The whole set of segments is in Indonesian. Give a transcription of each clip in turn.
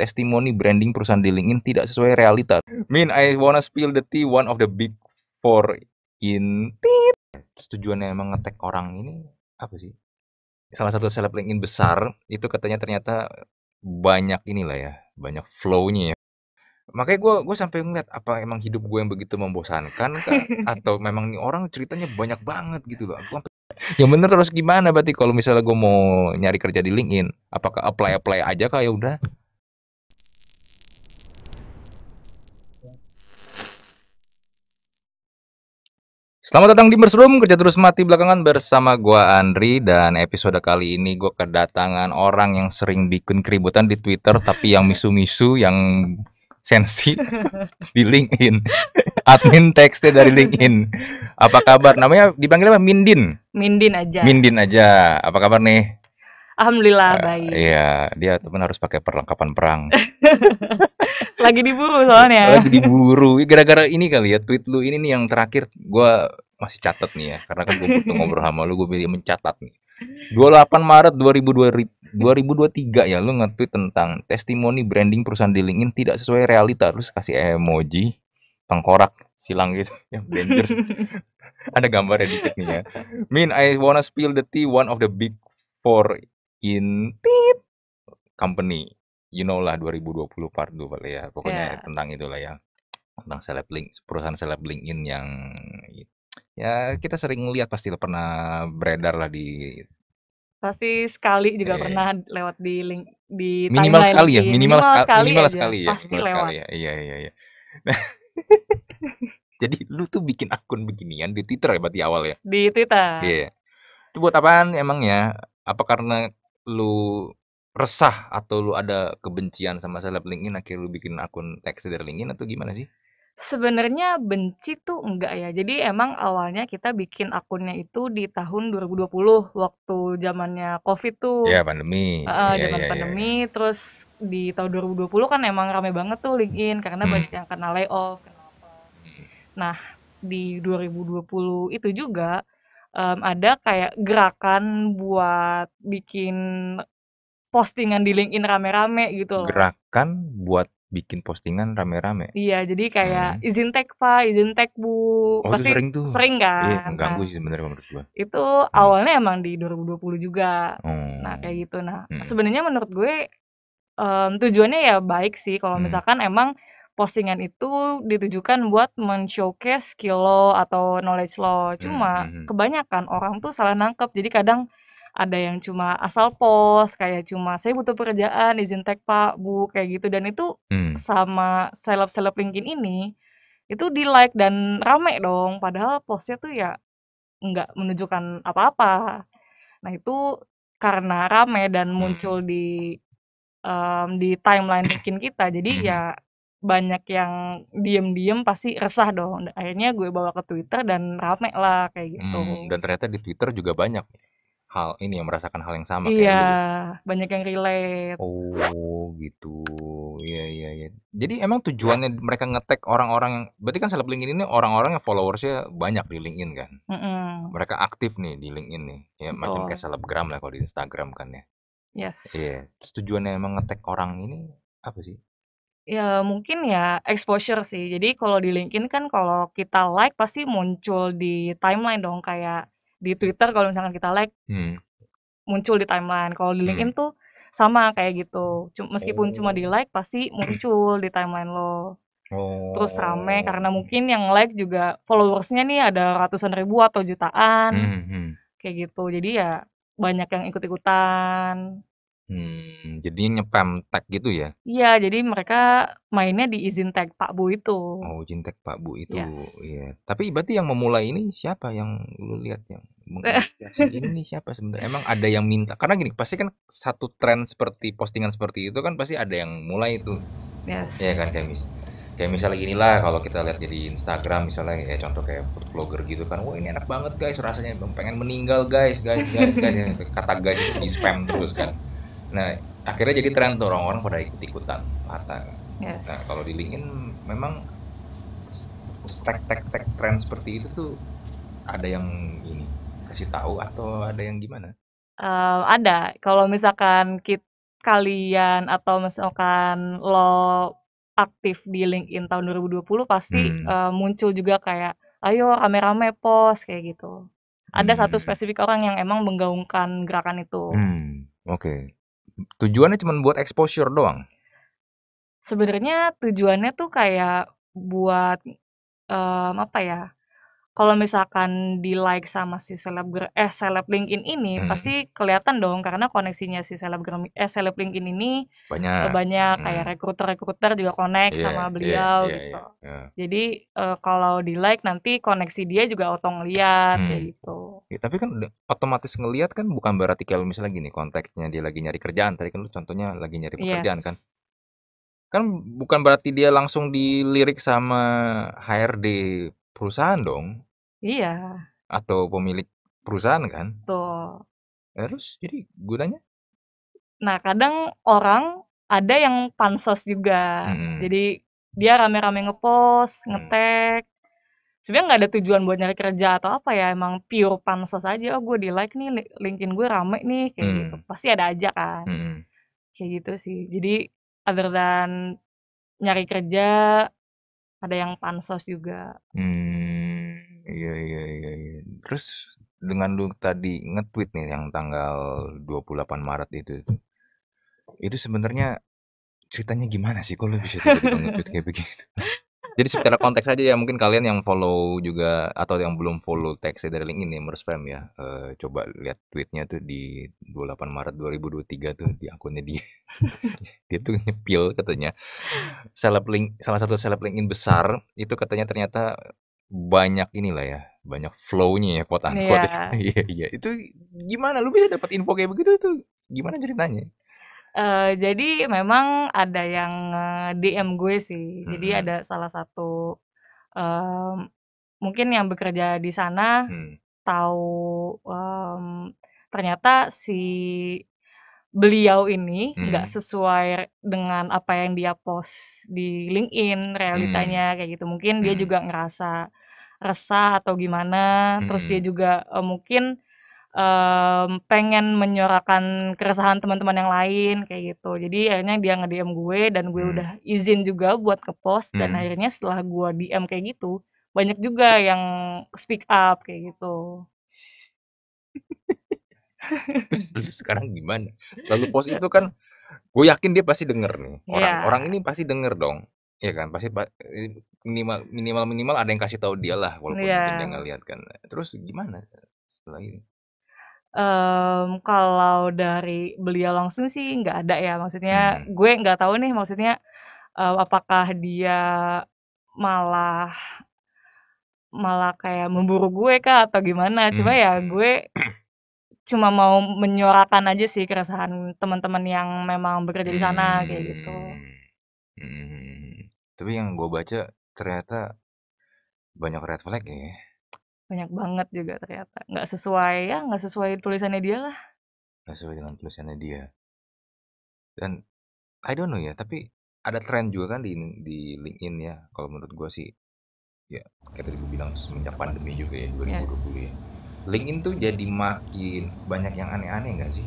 testimoni branding perusahaan di LinkedIn tidak sesuai realita. Min, I wanna spill the tea one of the big four in tip. tujuannya emang ngetek orang ini apa sih? Salah satu seleb LinkedIn besar itu katanya ternyata banyak inilah ya, banyak flow-nya ya makanya gue gue sampai ngeliat apa emang hidup gue yang begitu membosankan kan? atau memang nih orang ceritanya banyak banget gitu loh Gua yang bener terus gimana berarti kalau misalnya gue mau nyari kerja di LinkedIn apakah apply apply aja kah ya udah Selamat datang di Mersroom, kerja terus mati belakangan bersama gua Andri dan episode kali ini gua kedatangan orang yang sering bikin keributan di Twitter tapi yang misu-misu yang sensi di LinkedIn. Admin teksnya dari LinkedIn. Apa kabar? Namanya dipanggil apa? Mindin. Mindin aja. Mindin aja. Apa kabar nih? Alhamdulillah iya, baik. Iya, dia teman harus pakai perlengkapan perang. Lagi diburu soalnya. Ya. Lagi diburu. Gara-gara ini kali ya tweet lu ini nih yang terakhir gua masih catat nih ya karena kan gue butuh ngobrol sama lu gue beli mencatat nih. 28 Maret 2023 ya lu nge-tweet tentang testimoni branding perusahaan di LinkedIn tidak sesuai realita terus kasih emoji tengkorak silang gitu ya Avengers ada gambar dikit nih ya Min I wanna spill the tea one of the big four in company. You know lah 2020 part 2 kali ya. Pokoknya yeah. tentang itulah ya. Tentang seleb link, perusahaan seleb LinkedIn yang ya kita sering lihat pasti pernah beredar lah di pasti sekali juga yeah. pernah lewat di link di minimal sekali ya minimal, minimal sekali, sekali minimal aja. sekali ya pasti minimal lewat ya. iya iya iya jadi lu tuh bikin akun beginian di Twitter ya berarti awal ya di Twitter iya yeah. itu buat apaan emangnya apa karena Lu resah atau lu ada kebencian sama seleb LinkedIn akhirnya lu bikin akun teks dari LinkedIn atau gimana sih? Sebenarnya benci tuh enggak ya. Jadi emang awalnya kita bikin akunnya itu di tahun 2020 waktu zamannya Covid tuh. Iya, pandemi. Heeh, uh, zaman ya, ya, pandemi ya. terus di tahun 2020 kan emang rame banget tuh LinkedIn karena Hmm. banyak yang kena layoff, kena apa. Nah, di 2020 itu juga um, ada kayak gerakan buat bikin postingan di LinkedIn rame-rame gitu loh. Gerakan buat bikin postingan rame-rame. Iya, jadi kayak hmm. izin tag Pak, izin tag Bu. Oh, Pasti itu sering tuh. Sering iya, kan? Iya, mengganggu sih sebenarnya menurut gue Itu hmm. awalnya emang di 2020 juga. Hmm. Nah, kayak oh. gitu. Nah, hmm. sebenarnya menurut gue um, tujuannya ya baik sih kalau hmm. misalkan emang postingan itu ditujukan buat men-showcase skill lo atau knowledge lo. Hmm, cuma mm hmm. kebanyakan orang tuh salah nangkep. Jadi kadang ada yang cuma asal post kayak cuma saya butuh pekerjaan izin tag pak bu kayak gitu dan itu mm. sama seleb seleb LinkedIn ini itu di like dan rame dong padahal postnya tuh ya nggak menunjukkan apa-apa nah itu karena rame dan hmm. muncul di um, di timeline LinkedIn kita jadi hmm. hmm. ya banyak yang diem-diem pasti resah dong. Akhirnya gue bawa ke Twitter dan rame lah kayak gitu. Hmm, dan ternyata di Twitter juga banyak hal ini yang merasakan hal yang sama iya, kayak lu. banyak yang relate. Oh, gitu. Iya, iya, iya. Jadi emang tujuannya mereka ngetek orang-orang berarti kan seleb LinkedIn ini orang-orang yang followersnya banyak di LinkedIn kan. Mm -mm. Mereka aktif nih di LinkedIn nih. Ya macam kayak selebgram lah kalau di Instagram kan ya. Yes. Iya. Yeah. tujuannya emang ngetek orang ini apa sih? Ya mungkin ya exposure sih. Jadi kalau di LinkedIn kan kalau kita like pasti muncul di timeline dong kayak di Twitter kalau misalkan kita like hmm. muncul di timeline. Kalau di hmm. LinkedIn hmm. tuh sama kayak gitu. Cuma, meskipun oh. cuma di oh. like pasti muncul di timeline lo. Oh. Terus rame oh. karena mungkin yang like juga followersnya nih ada ratusan ribu atau jutaan. Hmm. hmm. Kayak gitu. Jadi ya banyak yang ikut-ikutan Hmm, jadi nyepam tag gitu ya? Iya, jadi mereka mainnya di izin tag Pak Bu itu. Oh, izin tag Pak Bu itu, Yes. iya. Tapi berarti yang memulai ini siapa yang lu lihat yang menginisiasi ini siapa sebenarnya? Emang ada yang minta? Karena gini, pasti kan satu tren seperti postingan seperti itu kan pasti ada yang mulai itu. Iya Yes. kan, kayak mis kayak misalnya lah kalau kita lihat di Instagram misalnya ya contoh kayak food vlogger gitu kan, "Wah, ini enak banget guys rasanya, pengen meninggal guys, guys, guys, guys." Gitu. Kata guys itu di-spam terus kan. Nah, akhirnya jadi tren tuh orang-orang pada ikut-ikutan Hatta. Yes. Nah, kalau di LinkedIn memang stack tag tag tren seperti itu tuh ada yang ini kasih tahu atau ada yang gimana? Um, ada. Kalau misalkan kita kalian atau misalkan lo aktif di LinkedIn tahun 2020 pasti hmm. uh, muncul juga kayak ayo rame-rame post kayak gitu. Ada satu hmm. spesifik orang yang emang menggaungkan gerakan itu. Hmm. Oke. Okay. Tujuannya cuma buat exposure doang. Sebenarnya tujuannya tuh kayak buat um, apa ya? kalau misalkan di like sama si selebgram eh seleb LinkedIn ini hmm. pasti kelihatan dong karena koneksinya si selebgram eh seleb LinkedIn ini banyak banyak hmm. kayak rekruter-rekruter juga connect yeah, sama iya, beliau yeah, gitu. Yeah, yeah. Jadi uh, kalau di like nanti koneksi dia juga otong lihat hmm. gitu. Ya, tapi kan otomatis ngelihat kan bukan berarti kalau misalnya gini konteksnya dia lagi nyari kerjaan tadi kan lu contohnya lagi nyari iya pekerjaan yes. kan kan bukan berarti dia langsung dilirik sama HRD perusahaan dong Iya. Atau pemilik perusahaan kan? Tuh. Eh, terus jadi gunanya? Nah, kadang orang ada yang pansos juga. Hmm. Jadi dia rame-rame ngepost, mm. ngetek. Hmm. Sebenarnya nggak ada tujuan buat nyari kerja atau apa ya, emang pure pansos aja. Oh, gue di like nih, linkin gue rame nih, kayak hmm. gitu. Pasti ada aja kan. Hmm. Kayak gitu sih. Jadi other than nyari kerja, ada yang pansos juga. Hmm Iya iya iya iya. Terus dengan lu tadi nge-tweet nih yang tanggal 28 Maret itu itu. sebenarnya ceritanya gimana sih kok lu bisa tiba-tiba nge-tweet kayak begitu? Jadi secara konteks aja ya mungkin kalian yang follow juga atau yang belum follow teksnya dari link ini Mers Prime ya. Uh, coba lihat tweetnya tuh di 28 Maret 2023 tuh di akunnya dia. dia tuh nyepil katanya. Seleb link salah satu seleb LinkedIn besar itu katanya ternyata banyak inilah ya, banyak flow-nya ya quote unquote. Iya. Ya. iya, iya. Ya. Itu gimana lu bisa dapat info kayak begitu tuh? Gimana ceritanya? Uh, jadi memang ada yang eh, DM gue sih. Hmm. Jadi ada salah satu um, mungkin yang bekerja di sana hmm. tahu um, ternyata si beliau ini nggak hmm. sesuai dengan apa yang dia post di LinkedIn realitanya hmm. kayak gitu mungkin hmm. dia juga ngerasa resah atau gimana hmm. terus dia hmm. juga uh, mungkin um, pengen menyuarakan keresahan teman-teman yang lain kayak gitu jadi akhirnya dia nge DM gue dan gue hmm. udah izin juga buat ke post hmm. dan akhirnya setelah gue DM kayak gitu banyak juga yang speak up kayak gitu Terus sekarang gimana lalu post itu kan gue yakin dia pasti denger nih orang yeah. orang ini pasti denger dong Iya kan, pasti minimal minimal minimal ada yang kasih tahu dia lah, walaupun iya. mungkin dia nggak lihat kan. Terus gimana setelah ini? um, kalau dari beliau langsung sih nggak ada ya, maksudnya hmm. gue nggak tahu nih maksudnya, um, apakah dia malah malah kayak memburu gue kah atau gimana, hmm, cuma ya hmm. gue cuma mau menyuarakan aja sih keresahan teman-teman yang memang bekerja di sana, kayak gitu. hmm. hmm. Tapi yang gue baca ternyata banyak red flag ya. Banyak banget juga ternyata. Nggak sesuai ya, nggak sesuai tulisannya dia lah. Nggak sesuai dengan tulisannya dia. Dan I don't know ya, tapi ada tren juga kan di di LinkedIn ya. Kalau menurut gue sih, ya kayak tadi gue bilang semenjak pandemi juga ya 2020 yes. ya. LinkedIn tuh jadi makin banyak yang aneh-aneh nggak sih?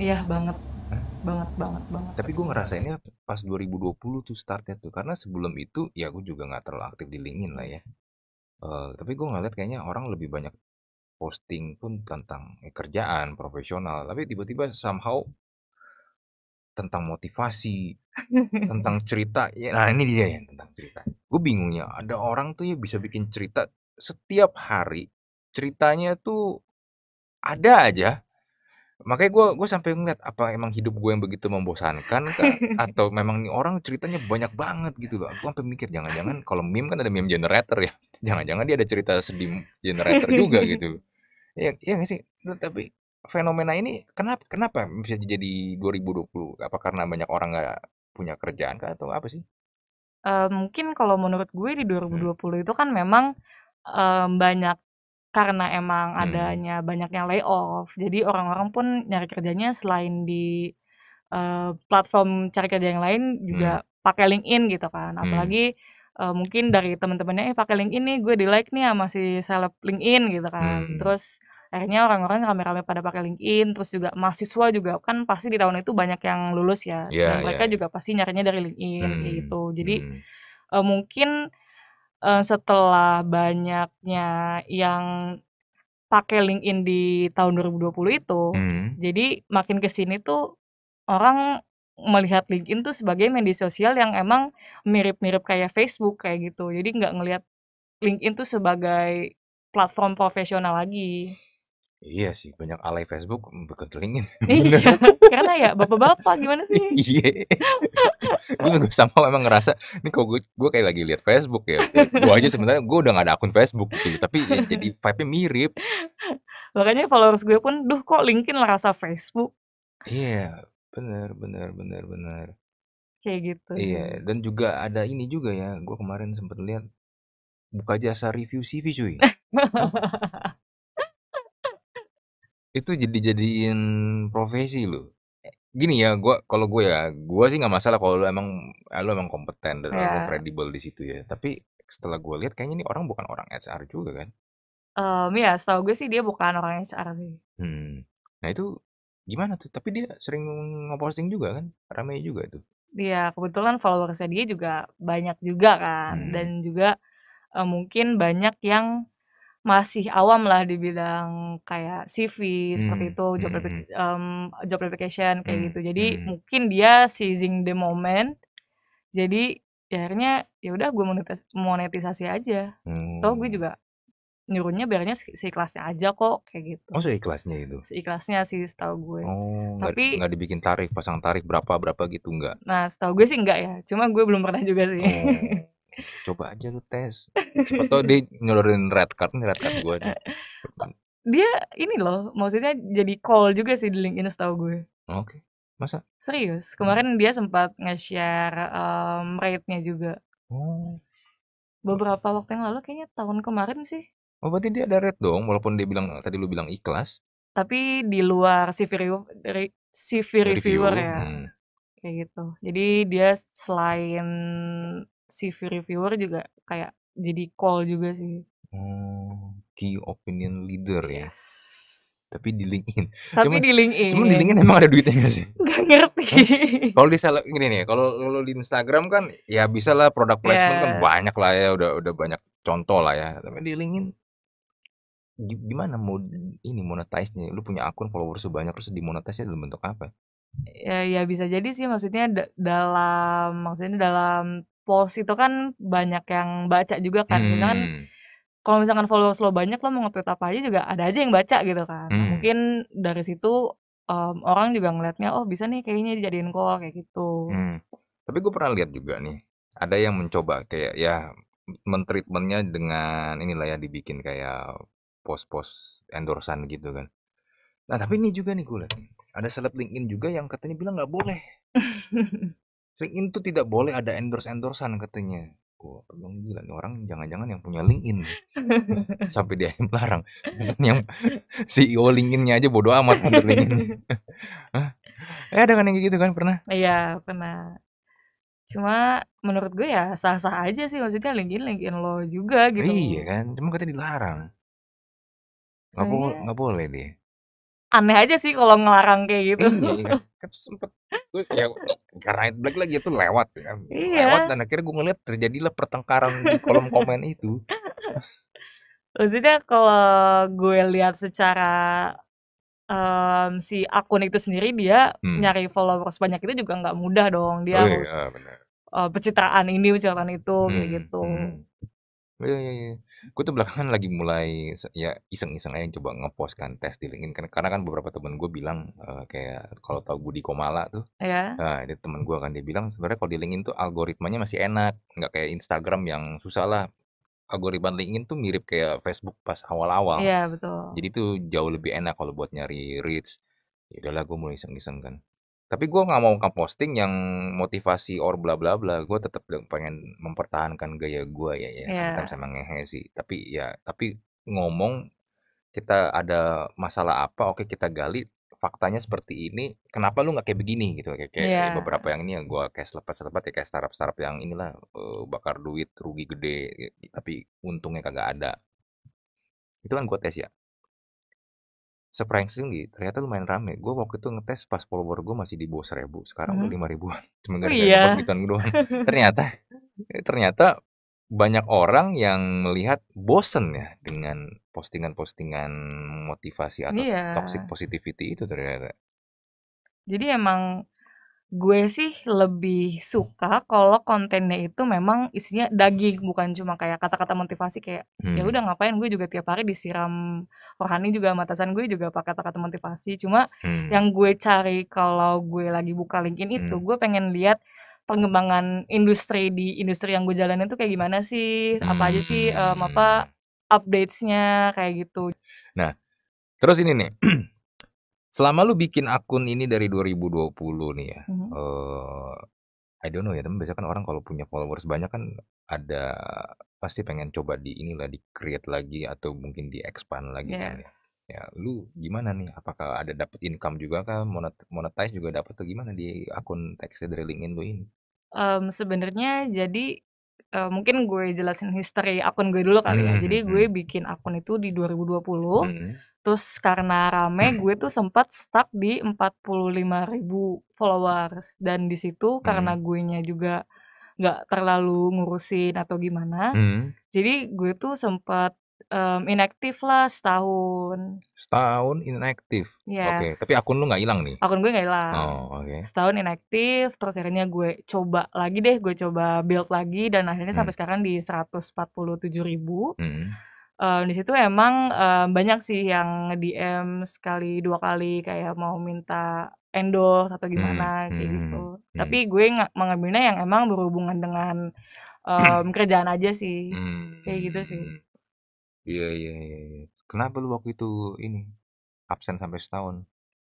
Iya banget, banget banget banget. Tapi gue ngerasa ngerasainnya pas 2020 tuh startnya tuh karena sebelum itu ya gue juga nggak terlalu aktif di LinkedIn lah ya uh, tapi gue ngeliat kayaknya orang lebih banyak posting pun tentang eh, kerjaan profesional tapi tiba-tiba somehow tentang motivasi tentang cerita ya nah ini dia yang tentang cerita gue bingungnya ada orang tuh ya bisa bikin cerita setiap hari ceritanya tuh ada aja Makanya gue gue sampai ngeliat apa emang hidup gue yang begitu membosankan kah? atau memang nih orang ceritanya banyak banget gitu loh. Aku sampai mikir jangan-jangan kalau meme kan ada meme generator ya. Jangan-jangan dia ada cerita sedih generator juga gitu Iya, Ya, gak sih? Tapi fenomena ini kenapa kenapa bisa jadi 2020? Apa karena banyak orang nggak punya kerjaan kah atau apa sih? Uh, mungkin kalau menurut gue di 2020 hmm. itu kan memang uh, banyak karena emang hmm, hmm, hmm. adanya banyaknya layoff, jadi orang-orang pun nyari kerjanya selain di uh, platform cari kerja yang lain juga hmm. pakai LinkedIn gitu kan. Hmm. Apalagi hmm. uh, mungkin dari teman-temannya eh pakai LinkedIn nih, gue di like nih sama si seleb LinkedIn gitu kan. Hmm. Terus akhirnya orang-orang rame-rame pada pakai LinkedIn, terus juga mahasiswa juga kan pasti di tahun itu banyak yang lulus ya, yeah, dan iya, mereka yeah. juga pasti nyarinya dari LinkedIn hmm. gitu. Jadi hmm. Uh, mungkin Eh, setelah banyaknya yang pakai LinkedIn di tahun 2020 itu. Hmm. Jadi makin ke sini tuh orang melihat LinkedIn tuh sebagai media sosial yang emang mirip-mirip kayak Facebook kayak gitu. Jadi nggak ngelihat LinkedIn tuh sebagai platform profesional lagi. Iya sih, banyak alay Facebook begitu linkin. Iya, karena ya bapak-bapak gimana sih? Iya. gue sama emang ngerasa, ini kok gue, gue kayak lagi lihat Facebook ya. Gue aja sebenarnya gue udah gak ada akun Facebook gitu, tapi ya, jadi vibe-nya mirip. Makanya followers gue pun, duh kok linkin lah rasa Facebook. Iya, benar, benar, benar, benar. Kayak gitu. Iya, dan juga ada ini juga ya, gue kemarin sempet lihat buka jasa review CV cuy. Itu jadi jadiin profesi loh. Gini ya, gua kalau gue ya, gue sih nggak masalah kalau lo emang lo eh, lu emang kompeten dan lu iya. kredibel di situ ya. Tapi setelah gue lihat kayaknya ini orang bukan orang HR juga kan? um, ya setahu gue sih dia bukan orang HR sih. Hmm. Nah itu gimana tuh? Tapi dia sering ngeposting juga kan? ramai juga tuh. Iya, kebetulan followersnya dia juga banyak juga kan, hmm. dan juga, uh, mungkin banyak yang masih awam lah dibilang kayak CV hmm. seperti itu job hmm. hmm. um, job application kayak hmm. gitu jadi hmm. mungkin dia seizing the moment jadi ya akhirnya ya udah gue monetis monetisasi aja hmm. toh gue oh. juga nyuruhnya biarnya seikhlasnya aja kok kayak gitu oh seikhlasnya itu seikhlasnya sih setahu gue oh, tapi nggak dibikin tarif pasang tarif berapa berapa gitu nggak nah setahu gue sih nggak ya cuma gue belum pernah juga sih oh coba aja lu tes atau dia ngeluarin red card nih red card gue eh, dia ini loh maksudnya jadi call juga sih di LinkedIn setahu gue oke okay. masa serius hmm. kemarin hmm. dia sempat nge-share um, rate-nya juga oh. beberapa waktu yang lalu kayaknya tahun kemarin sih oh berarti dia ada rate dong walaupun dia bilang tadi lu bilang ikhlas tapi di luar CV, dari CV reviewer Review. ya hmm. kayak gitu jadi dia selain si reviewer juga kayak jadi call juga sih. Hmm, key opinion leader ya. Yes. Tapi di LinkedIn. Tapi cuman, di LinkedIn. Cuman di LinkedIn emang ada duitnya gak sih? Gak ngerti. kalau di seleb gini nih, kalau lo di Instagram kan ya bisa lah produk placement yeah. kan iya. banyak lah ya, udah udah banyak contoh lah ya. Tapi di LinkedIn gimana mau ini monetize-nya? Lu punya akun follower sebanyak terus dimonetize dalam bentuk apa? Ya, ya bisa jadi sih maksudnya dalam maksudnya dalam polls itu kan banyak yang baca juga kan. Hmm. kan kalau misalkan followers lo banyak lo mau nge apa aja juga ada aja yang baca gitu kan. Nah, hmm. Mungkin dari situ um, orang juga ngelihatnya oh bisa nih kayaknya dijadiin call kayak gitu. Hmm. Tapi gue pernah lihat juga nih ada yang mencoba kayak ya mentreatmentnya dengan inilah ya dibikin kayak pos-pos endorsan gitu kan. Nah tapi ini juga nih gue lihat ada seleb LinkedIn juga yang katanya bilang nggak boleh. LinkedIn tuh tidak boleh ada endorse-endorsan katanya. Gua bilang gila nih orang jangan-jangan yang punya LinkedIn. Sampai dia yang larang. yang CEO LinkedIn-nya aja bodoh amat untuk LinkedIn. eh ada kan yang gitu kan pernah? Iya, pernah. Cuma menurut gue ya sah-sah aja sih maksudnya LinkedIn LinkedIn lo juga gitu. Iya kan, cuma katanya dilarang. Nggak, bo boleh deh aneh aja sih kalau ngelarang kayak gitu. Iya, kan sempet gue ya karena itu Black lagi itu lewat ya. Iya. Lewat dan akhirnya gue ngeliat terjadilah pertengkaran di kolom komen itu. Maksudnya kalau gue lihat secara um, si akun itu sendiri dia hmm. nyari followers banyak itu juga nggak mudah dong dia oh, iya, harus iya, bener. Uh, pencitraan ini pencitraan itu hmm. kayak gitu. Hmm. Iya, iya, iya gue tuh belakangan lagi mulai ya iseng-iseng aja coba ngepost kan tes di LinkedIn kan, karena kan beberapa temen gue bilang uh, kayak kalau tau Budi Komala tuh yeah. nah itu temen gue kan dia bilang sebenarnya kalau di LinkedIn tuh algoritmanya masih enak nggak kayak Instagram yang susah lah algoritma LinkedIn tuh mirip kayak Facebook pas awal-awal iya yeah, betul jadi tuh jauh lebih enak kalau buat nyari reach ya udahlah gue mulai iseng-iseng kan tapi gue nggak mau posting yang motivasi or bla bla bla, Gue tetap pengen mempertahankan gaya gue ya ya iya. sometimes sama ngehe ya, ya sih, tapi ya tapi ngomong, kita ada masalah apa, oke kita gali, faktanya seperti ini, kenapa lu nggak kayak begini gitu, kayak kayak yeah. beberapa yang ini yang gue kayak selepet-selepet ya kayak startup-startup yang inilah, bakar duit, rugi gede, tapi untungnya kagak ada. Itu kan gue tes ya. Surprising gitu, ternyata lumayan rame. Gue waktu itu ngetes pas follower gue masih di bawah seribu, sekarang udah mhm. lima ribuan. Cuma oh gara-gara iya. gituan doang. ternyata, eh, ternyata banyak orang yang melihat bosen ya dengan postingan-postingan motivasi atau iya. toxic positivity itu ternyata. Jadi emang gue sih lebih suka kalau kontennya itu memang isinya daging bukan cuma kayak kata-kata motivasi kayak ya hmm. ya udah ngapain gue juga tiap hari disiram rohani juga matasan gue juga pakai kata-kata motivasi cuma hmm. yang gue cari kalau gue lagi buka LinkedIn hmm. itu gue pengen lihat pengembangan industri di industri yang gue jalanin itu kayak gimana sih hmm. apa aja sih um, apa updatesnya kayak gitu nah terus ini nih Selama lu bikin akun ini dari 2020 nih ya, -hmm. uh, I don't know ya, tapi biasanya kan orang kalau punya followers banyak kan ada pasti pengen coba di inilah, di-create lagi atau mungkin di-expand lagi kan ya. Ya, lu gimana nih? Apakah ada dapat income juga kah? Monet monetize juga dapat atau gimana di akun text dari LinkedIn lu ini? Um, sebenarnya jadi uh, mungkin gue jelasin history akun gue dulu kali ya. Hmm. Jadi hmm, gue hmm. bikin akun itu di 2020. Hmm. Terus karena rame hmm. gue tuh sempat stuck di 45 ribu followers dan di situ hmm. karena gue nya juga nggak terlalu ngurusin atau gimana. Hmm. Jadi gue tuh sempat um, inaktif lah setahun. Setahun inaktif. Yes. Oke, okay. tapi akun lu nggak hilang nih. Akun gue nggak hilang. Oh, oke. Okay. Setahun inaktif, terus akhirnya gue coba lagi deh, gue coba build lagi dan akhirnya hmm. sampai sekarang di 147 ribu. Hmm. Um, di situ emang um, banyak sih yang DM sekali dua kali kayak mau minta endorse atau hmm, gimana hmm, kayak gitu. Hmm, hmm, Tapi gue nggak mengambilnya yang emang berhubungan dengan um, kerjaan aja sih, hmm, kayak gitu sih. Iya, iya iya iya. Kenapa lu waktu itu ini absen sampai setahun?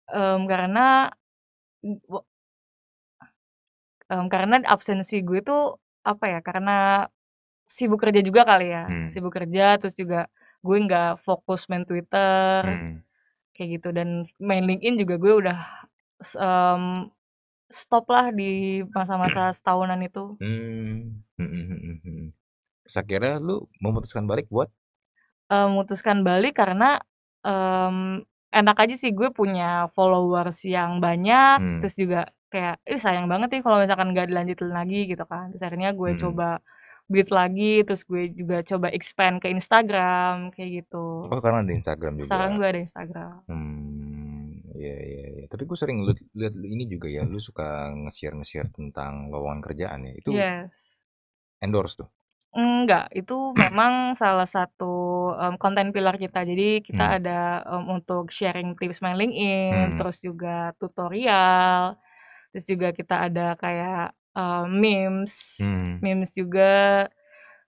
Em, mmm, karena um, karena absensi gue itu apa ya? Karena sibuk kerja juga kali ya, Hmm. sibuk kerja terus juga gue nggak fokus main Twitter Hmm. kayak gitu dan main LinkedIn juga gue udah um, stop lah di masa-masa setahunan itu. Hmm. Hmm, hmm, hmm, hmm, hmm. lu memutuskan balik buat Eee, eh, memutuskan balik karena, um, enak aja sih gue punya followers yang banyak, hmm. terus juga kayak, "Ih, sayang banget nih kalau misalkan nggak dilanjutin lagi," gitu kan. Terus akhirnya gue hmm. coba beat lagi, terus gue juga coba expand ke Instagram, kayak gitu. Oh, karena di Instagram juga Sekarang ya? gue ada Instagram. hmm iya iya iya. Tapi gue sering gitu. lihat ini juga ya, lu suka nge-share nge-share tentang lowongan kerjaan ya, itu Yes. endorse tuh? Enggak, itu memang salah satu, um, konten pilar kita. Jadi kita kita hmm. ada, um, untuk sharing tips main LinkedIn, hmm. terus juga tutorial, terus juga kita ada kayak, um, memes hmm. memes juga,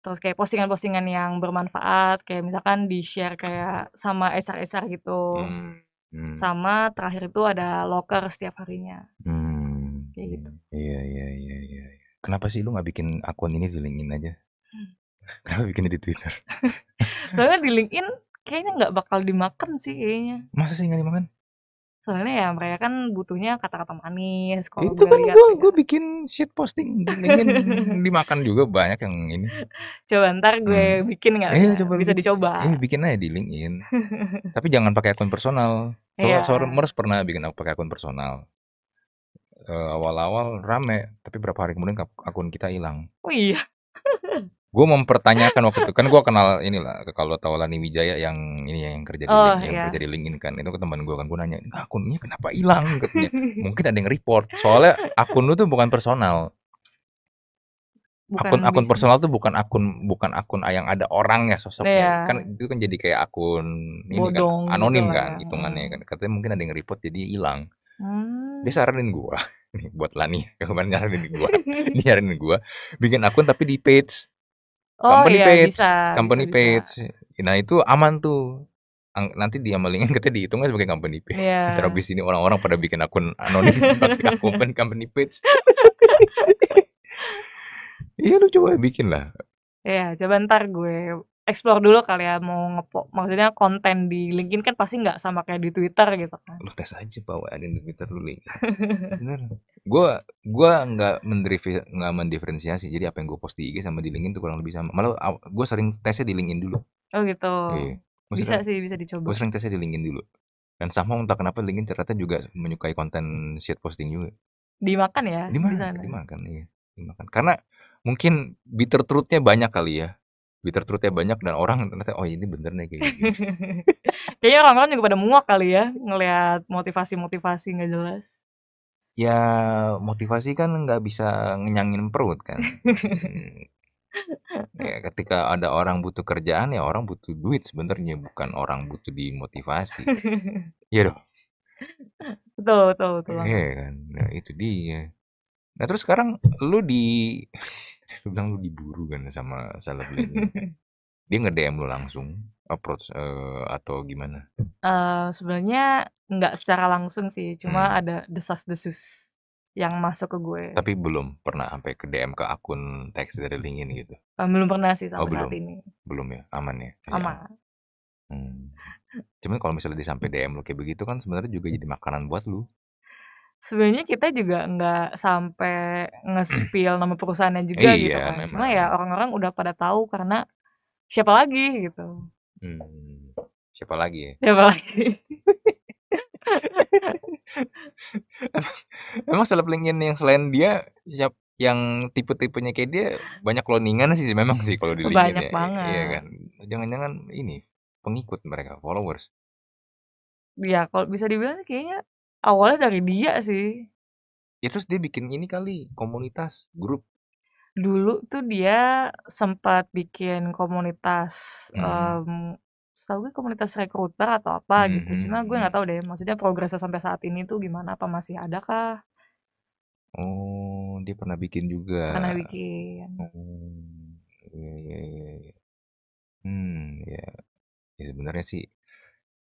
terus kayak postingan-postingan yang bermanfaat, kayak misalkan di-share kayak sama HR-HR gitu. Hmm. Hmm. Sama terakhir itu ada locker setiap harinya. Hmm. Kayak gitu. iya iya iya iya iya. Kenapa sih lu nggak bikin akun ini di LinkedIn aja? Kenapa bikinnya di Twitter? Soalnya di LinkedIn kayaknya nggak bakal dimakan sih kayaknya. Masa sih nggak dimakan? Soalnya ya mereka kan butuhnya kata-kata manis. Kalau itu kan gue gue bikin shit posting ingin dimakan juga banyak yang ini. Coba ntar gue hmm. bikin nggak? Eh, bisa bikin. dicoba. Ini eh, bikin aja di LinkedIn. Tapi jangan pakai akun personal. Soalnya yeah. Mers pernah bikin aku pakai akun personal eh, awal-awal uh, rame, tapi berapa hari kemudian akun kita hilang. Oh iya. Gue mempertanyakan waktu itu kan gue kenal inilah kalau tahu Lani Wijaya yang ini ya, yang kerja di oh, yang yeah. kerja di LinkedIn kan itu ke teman gue kan gue nanya akunnya kenapa hilang katanya mungkin ada yang report soalnya akun lu tuh bukan personal bukan akun akun personal tuh bukan akun bukan akun yang ada orangnya sosoknya yeah. kan itu kan jadi kayak akun ini kan, Bodong, kan anonim gitu kan ya. hitungannya hmm. kan katanya mungkin ada yang report jadi hilang hmm. dia saranin gue nih buat Lani kemarin nyaranin gue dia nyaranin gue bikin akun tapi di page Oh, company iya, page, bisa, company bisa, page. Bisa. Nah, itu aman tuh. Nanti dia melingan kita dihitungnya sebagai company page. Yeah. Terhabis ini orang-orang pada bikin akun anonim pakai akun company page. Iya lu coba bikin lah. Iya, coba ntar gue explore dulu kali ya mau ngepo maksudnya konten di LinkedIn kan pasti nggak sama kayak di Twitter gitu kan lu tes aja bawa ada di Twitter dulu bener gue gue nggak mendrivi nggak mendiferensiasi jadi apa yang gue post di IG sama di LinkedIn tuh kurang lebih sama malah gue sering tesnya di LinkedIn dulu oh gitu iya. bisa sih bisa dicoba gue sering tesnya di LinkedIn dulu dan sama entah kenapa LinkedIn ternyata juga menyukai konten shit posting juga dimakan ya dimakan di sana. dimakan iya dimakan karena mungkin bitter truthnya banyak kali ya bitter truth nya banyak dan orang ternyata oh ini bener nih kayak gini. Gitu. Kayaknya orang-orang juga pada muak kali ya ngelihat motivasi-motivasi nggak jelas. Ya motivasi kan nggak bisa ngenyangin perut kan. ya ketika ada orang butuh kerjaan ya orang butuh duit sebenarnya bukan orang butuh dimotivasi. Iya dong. Betul betul betul. Iya kan. Nah, itu dia. Nah terus sekarang lu di saya bilang lu diburu kan sama ini. dia nge DM lu langsung approach uh, atau gimana uh, sebenarnya nggak secara langsung sih cuma hmm. ada desas desus yang masuk ke gue tapi belum pernah sampai ke DM ke akun teks dari LinkedIn gitu uh, belum pernah sih oh, sampai oh, belum. saat ini belum ya aman ya iya. aman Hmm. Cuman kalau misalnya disampe DM lu kayak begitu kan sebenarnya juga hmm. jadi makanan buat lu sebenarnya kita juga nggak sampai nge-spill nama perusahaannya juga iya, gitu kan. Memang. Cuma ya orang-orang udah pada tahu karena siapa lagi gitu. Hmm, siapa lagi ya? Siapa lagi? emang seleplingin yang selain dia siap yang tipe-tipenya kayak dia banyak cloningan sih memang sih kalau di banyak ya. Iya banget iya kan jangan-jangan ini pengikut mereka followers ya kalau bisa dibilang kayaknya awalnya dari dia sih ya terus dia bikin ini kali komunitas grup dulu tuh dia sempat bikin komunitas hmm. um, setahu gue komunitas rekruter atau apa gitu. hmm. gitu cuma gue hmm, nggak hmm. tahu deh maksudnya progresnya sampai saat ini tuh gimana apa masih ada kah oh dia pernah bikin juga pernah bikin hmm, ya ya ya, hmm ya ya sebenarnya sih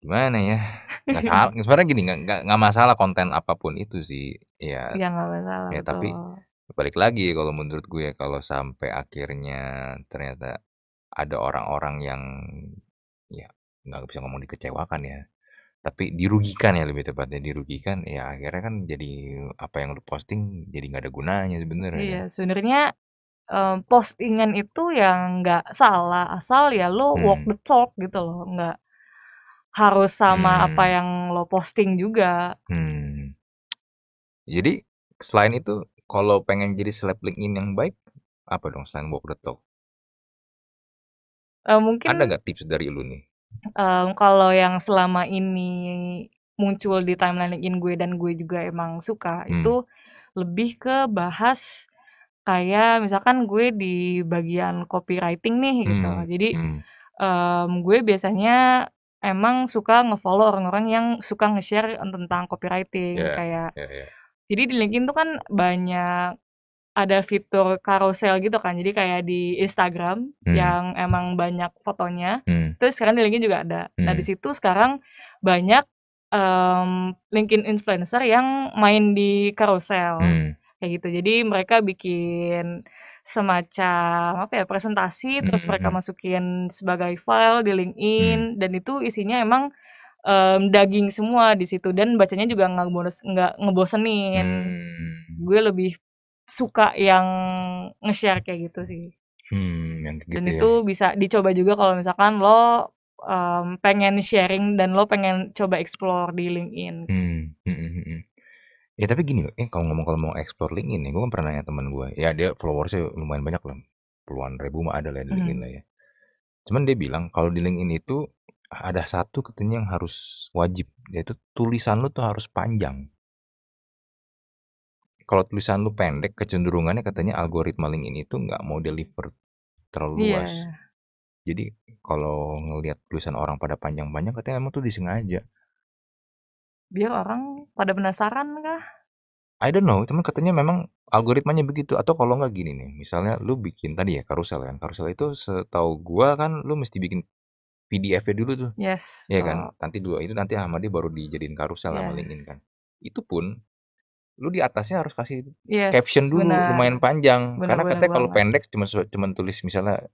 gimana ya nggak salah sebenarnya gini nggak nggak masalah konten apapun itu sih ya ya nggak masalah ya tapi balik lagi kalau menurut gue ya kalau sampai akhirnya ternyata ada orang-orang yang ya nggak bisa ngomong dikecewakan ya tapi dirugikan ya lebih tepatnya dirugikan ya akhirnya kan jadi apa yang lu posting jadi nggak ada gunanya sebenarnya iya ya. sebenarnya um, postingan itu yang nggak salah asal ya lo hmm. walk the talk gitu loh nggak harus sama hmm. apa yang lo posting juga. Hmm. Jadi selain itu, kalau pengen jadi seleb LinkedIn yang baik, apa dong selain walk the talk? Uh, mungkin ada nggak tips dari lu nih? Um, kalau yang selama ini muncul di timeline LinkedIn gue dan gue juga emang suka hmm. itu lebih ke bahas kayak misalkan gue di bagian copywriting nih gitu. hmm. gitu. Jadi hmm. Um, gue biasanya emang suka ngefollow orang-orang yang suka nge-share tentang copywriting yeah, kayak yeah, yeah. jadi di LinkedIn tuh kan banyak ada fitur carousel gitu kan jadi kayak di Instagram hmm. yang emang banyak fotonya hmm. terus sekarang di LinkedIn juga ada hmm. nah di hmm. situ sekarang banyak um, LinkedIn influencer yang main di carousel hmm. kayak gitu jadi mereka bikin semacam apa ya presentasi hmm. terus hmm mereka hmm. masukin sebagai file di LinkedIn hmm. dan itu isinya emang um, daging semua di situ dan bacanya juga nggak bonus nggak ngebosenin hmm. gue lebih suka yang nge-share kayak gitu sih hmm, yang gitu dan ya. itu bisa dicoba juga kalau misalkan lo um, pengen sharing dan lo pengen coba explore di LinkedIn hmm. Hmm. hmm Ya tapi gini, eh, kalau ngomong kalau mau explore LinkedIn nih, gue kan pernah nanya temen gue, ya dia followersnya lumayan banyak lah, puluhan ribu mah ada lah di LinkedIn hmm. lah ya. Cuman dia bilang kalau di LinkedIn itu ada satu katanya yang harus wajib, yaitu tulisan lu tuh harus panjang. Kalau tulisan lu pendek, kecenderungannya katanya algoritma LinkedIn itu nggak mau deliver terlalu iya, luas. Iya. Jadi kalau ngelihat tulisan orang pada panjang-panjang katanya emang tuh disengaja biar orang pada penasaran kah? I don't know, cuman katanya memang algoritmanya begitu atau kalau nggak gini nih, misalnya lu bikin tadi ya karusel kan. Karusel itu setahu gua kan lu mesti bikin PDF-nya dulu tuh. Yes. Iya kan? Nanti dua itu nanti sama baru dijadiin karusel yes. kan. Itu pun lu di atasnya harus kasih yes, caption dulu bener. lumayan panjang bener, karena bener, katanya kalau pendek cuma cuma tulis misalnya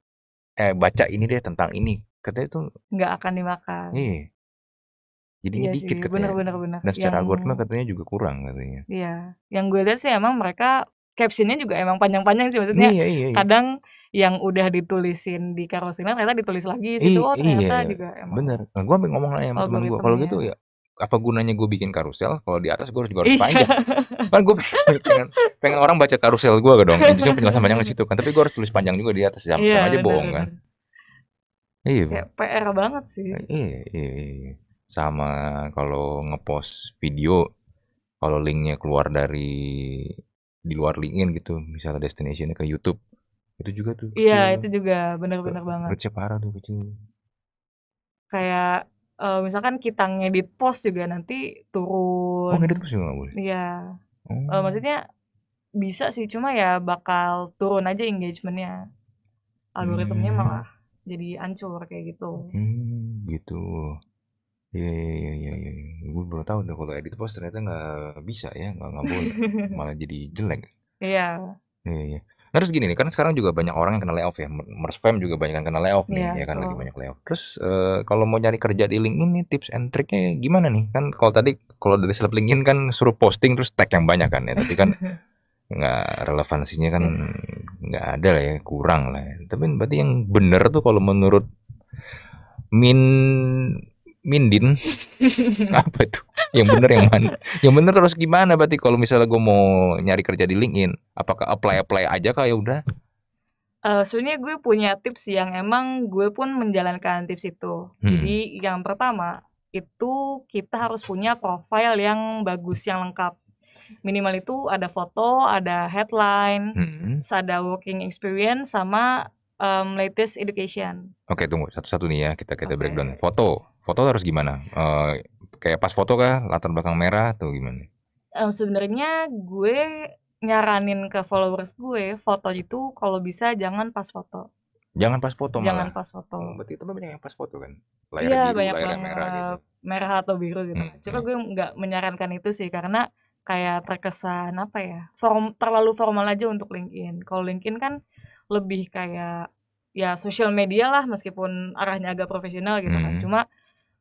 eh baca ini deh tentang ini katanya itu nggak akan dimakan iya jadinya iya dikit sih, katanya. Bener, bener, bener. Dan nah, iya, secara yang... algoritma katanya juga kurang katanya. Iya, yang gue lihat sih emang mereka captionnya juga emang panjang-panjang sih maksudnya. Iya, iya, iya. Kadang yang udah ditulisin di karosinal ternyata ditulis lagi gitu. Oh ternyata iya, iya. juga emang. Bener. Nah, gue ngomong lah sama temen gue kalau gitu ya, ya apa gunanya gue bikin karusel kalau di atas gue harus juga harus iya. panjang kan gue pengen, pengen orang baca karusel gue gak dong biasanya penjelasan panjang di situ kan tapi gue harus tulis panjang juga di atas sama, yeah, sama aja bener, bohong kan iya ya, PR banget sih iya iya, iya. iya sama kalau ngepost video kalau linknya keluar dari di luar linkin gitu misalnya destinationnya ke YouTube itu juga tuh iya itu juga benar-benar banget kerja parah tuh kecil kayak uh, misalkan kita ngedit post juga nanti turun oh ngedit post juga nggak boleh iya eh, oh. uh, maksudnya bisa sih cuma ya bakal turun aja engagementnya algoritmanya hmm. malah jadi ancur kayak gitu hmm, gitu Iya iya, iya iya iya iya Gue baru tahu deh kalau edit post ternyata nggak bisa ya, nggak nggak boleh, malah jadi jelek. Iya. Iya iya. Nah, terus gini nih, karena sekarang juga banyak orang yang kena layoff ya. fam juga banyak yang kena layoff nih, yeah, ya kan lagi banyak layoff. Terus eh, kalau mau nyari kerja di link ini, tips and triknya gimana nih? Kan kalau tadi kalau dari seleb LinkedIn kan suruh posting terus tag yang banyak kan ya, tapi kan nggak relevansinya kan iya. nggak ada lah ya, kurang lah. Ya. Tapi berarti yang bener tuh kalau menurut Min Mindin apa itu yang bener yang mana yang bener terus gimana berarti kalau misalnya gue mau nyari kerja di LinkedIn apakah apply apply aja kah ya udah uh, sebenarnya gue punya tips yang emang gue pun menjalankan tips itu hmm. jadi yang pertama itu kita harus punya profile yang bagus yang lengkap minimal itu ada foto ada headline hmm. ada working experience sama um, latest education oke tunggu satu-satu nih ya kita kita okay. breakdown foto foto harus gimana? Uh, kayak pas foto kah latar belakang merah atau gimana? Um, Sebenarnya gue nyaranin ke followers gue foto itu kalau bisa jangan pas foto. Jangan pas foto malah. Jangan pas foto. Oh, berarti itu banyak yang pas foto kan? Iya banyak layar merah gitu. Merah atau biru gitu. Hmm, Cuma hmm. gue nggak menyarankan itu sih karena kayak terkesan apa ya? Form terlalu formal aja untuk LinkedIn. Kalau LinkedIn kan lebih kayak ya social media lah meskipun arahnya agak profesional gitu kan. hmm. kan. Cuma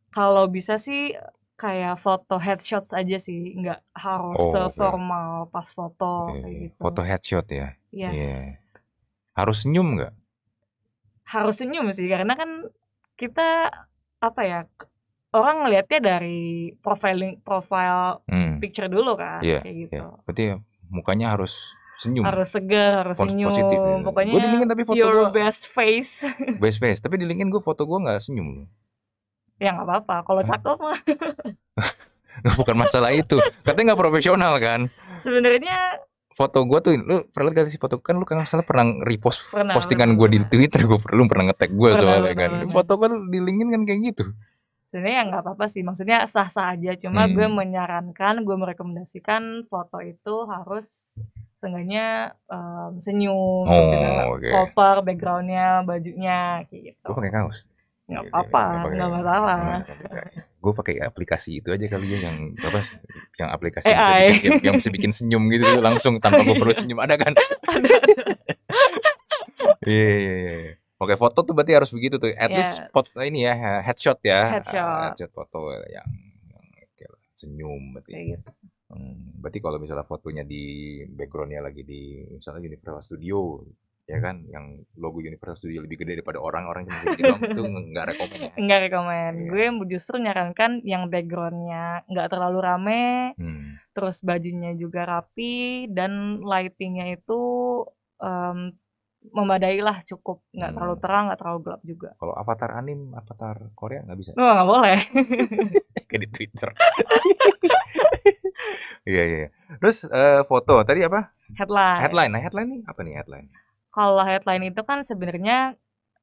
kalau bisa sih kayak foto headshot aja sih nggak harus oh, formal okay. pas foto okay. kayak gitu foto headshot ya yes. Iya. yeah. harus senyum nggak harus senyum sih karena kan kita apa ya orang ngelihatnya dari profiling profile hmm. picture dulu kan yeah, kayak iya. gitu yeah. berarti ya, mukanya harus senyum harus segar harus Pos senyum positif, ya. pokoknya gua tapi foto your gua, best face best face tapi di LinkedIn gue foto gue nggak senyum loh ya nggak apa-apa kalau cakep mah nah, bukan masalah itu katanya nggak profesional kan sebenarnya foto gue tuh lu pernah gak sih foto kan lu kan salah pernah repost pernah, postingan gue di twitter gue perlu pernah ngetek gue soalnya kan pernah. foto kan dilingin kan kayak gitu sebenarnya ya nggak apa-apa sih maksudnya sah-sah aja cuma hmm. gue menyarankan gue merekomendasikan foto itu harus seenggaknya um, senyum oh, okay. cover backgroundnya bajunya kayak gitu gue pakai kaos Iya, nggak iya, iya, apa-apa nggak masalah gue pakai aplikasi itu aja kali ya yang apa yang aplikasi AI. Bisa bikin, yang, yang bisa bikin senyum gitu, gitu langsung tanpa gue perlu senyum ada kan iya iya iya Oke foto tuh berarti harus begitu tuh. At yeah. least foto ini ya headshot ya. Headshot, uh, headshot foto yang, yang senyum berarti. Kayak gitu. Hmm, berarti kalau misalnya fotonya di backgroundnya lagi di misalnya di Universal Studio ya kan yang logo Universal Studio lebih gede daripada orang-orang yang bikin dong itu nggak rekomen ya. nggak rekomend ya. gue justru nyarankan yang backgroundnya nggak terlalu rame hmm. terus bajunya juga rapi dan lightingnya itu um, memadai lah cukup nggak hmm. terlalu terang nggak terlalu gelap juga kalau avatar anim avatar Korea nggak bisa oh, nggak oh, boleh kayak di Twitter iya iya, iya. terus uh, foto tadi apa headline headline nah headline nih apa nih headline kalau headline itu kan sebenarnya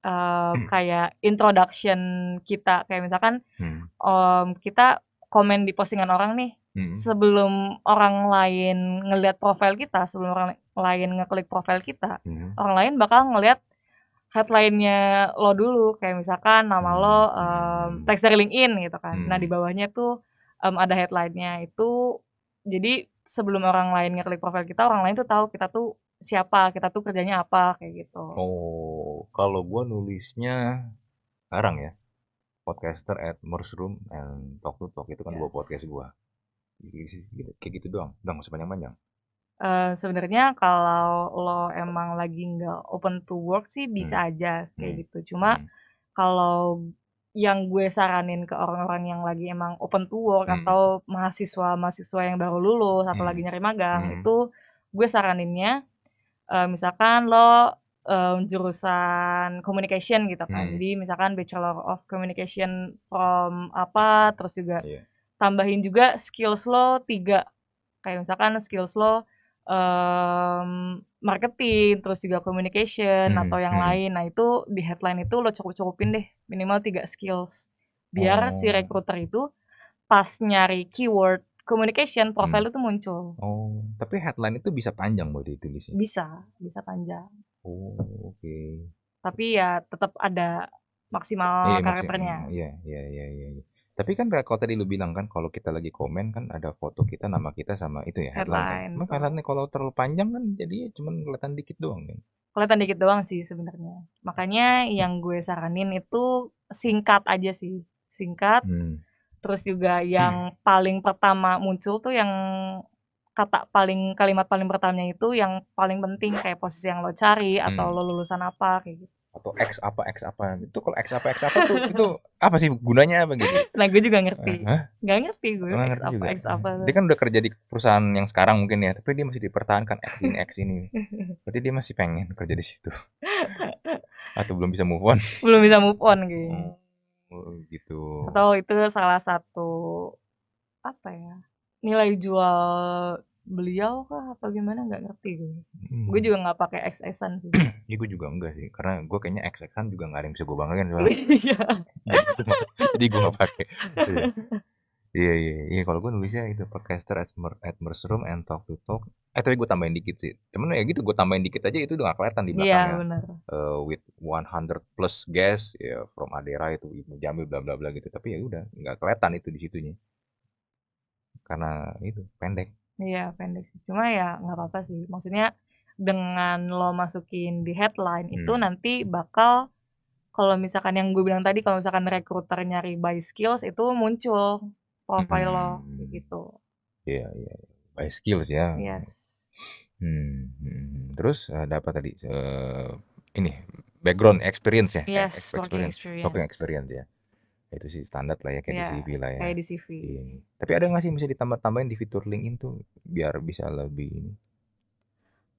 uh, hmm. kayak introduction kita kayak misalkan hmm. um, kita komen di postingan orang nih hmm. sebelum orang lain ngelihat profil kita sebelum orang lain ngeklik profil kita hmm. orang lain bakal ngelihat headline-nya lo dulu kayak misalkan nama lo um, teks dari LinkedIn gitu kan hmm. nah di hmm. bawahnya tuh um, ada headline-nya itu jadi sebelum orang lain ngeklik profil kita orang lain tuh tahu kita tuh siapa kita tuh kerjanya apa kayak gitu oh kalau gue nulisnya sekarang ya podcaster at mushroom and talk to talk itu kan yes. dua podcast gue gitu, kayak gitu doang doang sepanjang-panjang Uh, eh, sebenarnya kalau lo emang lagi nggak open to work sih bisa hmm. aja kayak hmm. gitu. Cuma hmm. kalau yang gue saranin ke orang-orang yang lagi emang open to work hmm. atau mahasiswa mahasiswa yang baru lulus atau hmm. lagi nyari magang hmm. itu gue saraninnya uh, misalkan lo um, jurusan communication gitu kan hmm. di misalkan bachelor of communication from apa terus juga yeah. tambahin juga skills lo tiga kayak misalkan skills lo um, marketing terus juga communication hmm. atau yang hmm. lain nah itu di headline itu lo cukup cukupin deh minimal tiga skills biar oh. si recruiter itu pas nyari keyword communication profile hmm. itu muncul. Oh, tapi headline itu bisa panjang mau ditulisnya? Bisa, bisa panjang. Oh, oke. Okay. Tapi ya tetap ada iya, maksimal karakternya. Iya, iya, iya, iya. Ya. Tapi kan kalau tadi lu bilang kan kalau kita lagi komen kan ada foto kita, nama kita sama itu ya headline. headline. Kan? headline kalau terlalu panjang kan jadi cuman kelihatan dikit doang kan. Kelihatan dikit doang sih sebenarnya. Makanya yang gue saranin itu singkat aja sih. Singkat. Hmm terus juga yang hmm. paling pertama muncul tuh yang kata paling kalimat paling pertamanya itu yang paling penting kayak posisi yang lo cari hmm. atau lo lulusan apa kayak gitu atau X apa X apa itu kalau X apa X apa tuh itu apa sih gunanya apa gitu nah gue juga ngerti eh, nggak ngerti gue nggak ngerti X juga. apa X apa dia kan udah kerja di perusahaan yang sekarang mungkin ya tapi dia masih dipertahankan X ini X ini berarti dia masih pengen kerja di situ atau belum bisa move on belum bisa move on gitu hmm gitu. Atau itu salah satu apa ya? Nilai jual beliau kah atau gimana nggak ngerti gue. Hmm. Ya, gue juga nggak pakai XS-an sih. Iya gue juga enggak sih, karena gue kayaknya XS-an juga nggak ada yang bisa gue banggain soalnya. Iya. Jadi gue nggak pakai. Iya. Iya iya iya kalau gue nulisnya itu podcaster at, mer at merserum and talk to talk. Eh tapi gue tambahin dikit sih. Cuman ya gitu gue tambahin dikit aja itu udah gak kelihatan di iya, belakangnya. Iya benar. Uh, with 100 plus guest ya yeah, from Adera itu Ibnu Jamil bla bla bla gitu. Tapi ya udah nggak kelihatan itu di situnya. Karena itu pendek. Iya pendek sih. Cuma ya nggak apa-apa sih. Maksudnya dengan lo masukin di headline hmm. itu nanti bakal kalau misalkan yang gue bilang tadi kalau misalkan rekruter nyari by skills itu muncul profile lo hmm. gitu. Iya, iya, iya. By skills ya. Yes. Hmm, hmm, hmm. terus ada eh, apa tadi? Uh, ini background experience ya. Yes, experience. working experience. Working experience ya. Itu sih standar lah ya kayak yeah, di iya, CV lah ya. Kayak di CV. Iya. Tapi ada nggak sih bisa ditambah-tambahin di fitur LinkedIn tuh biar bisa lebih ini?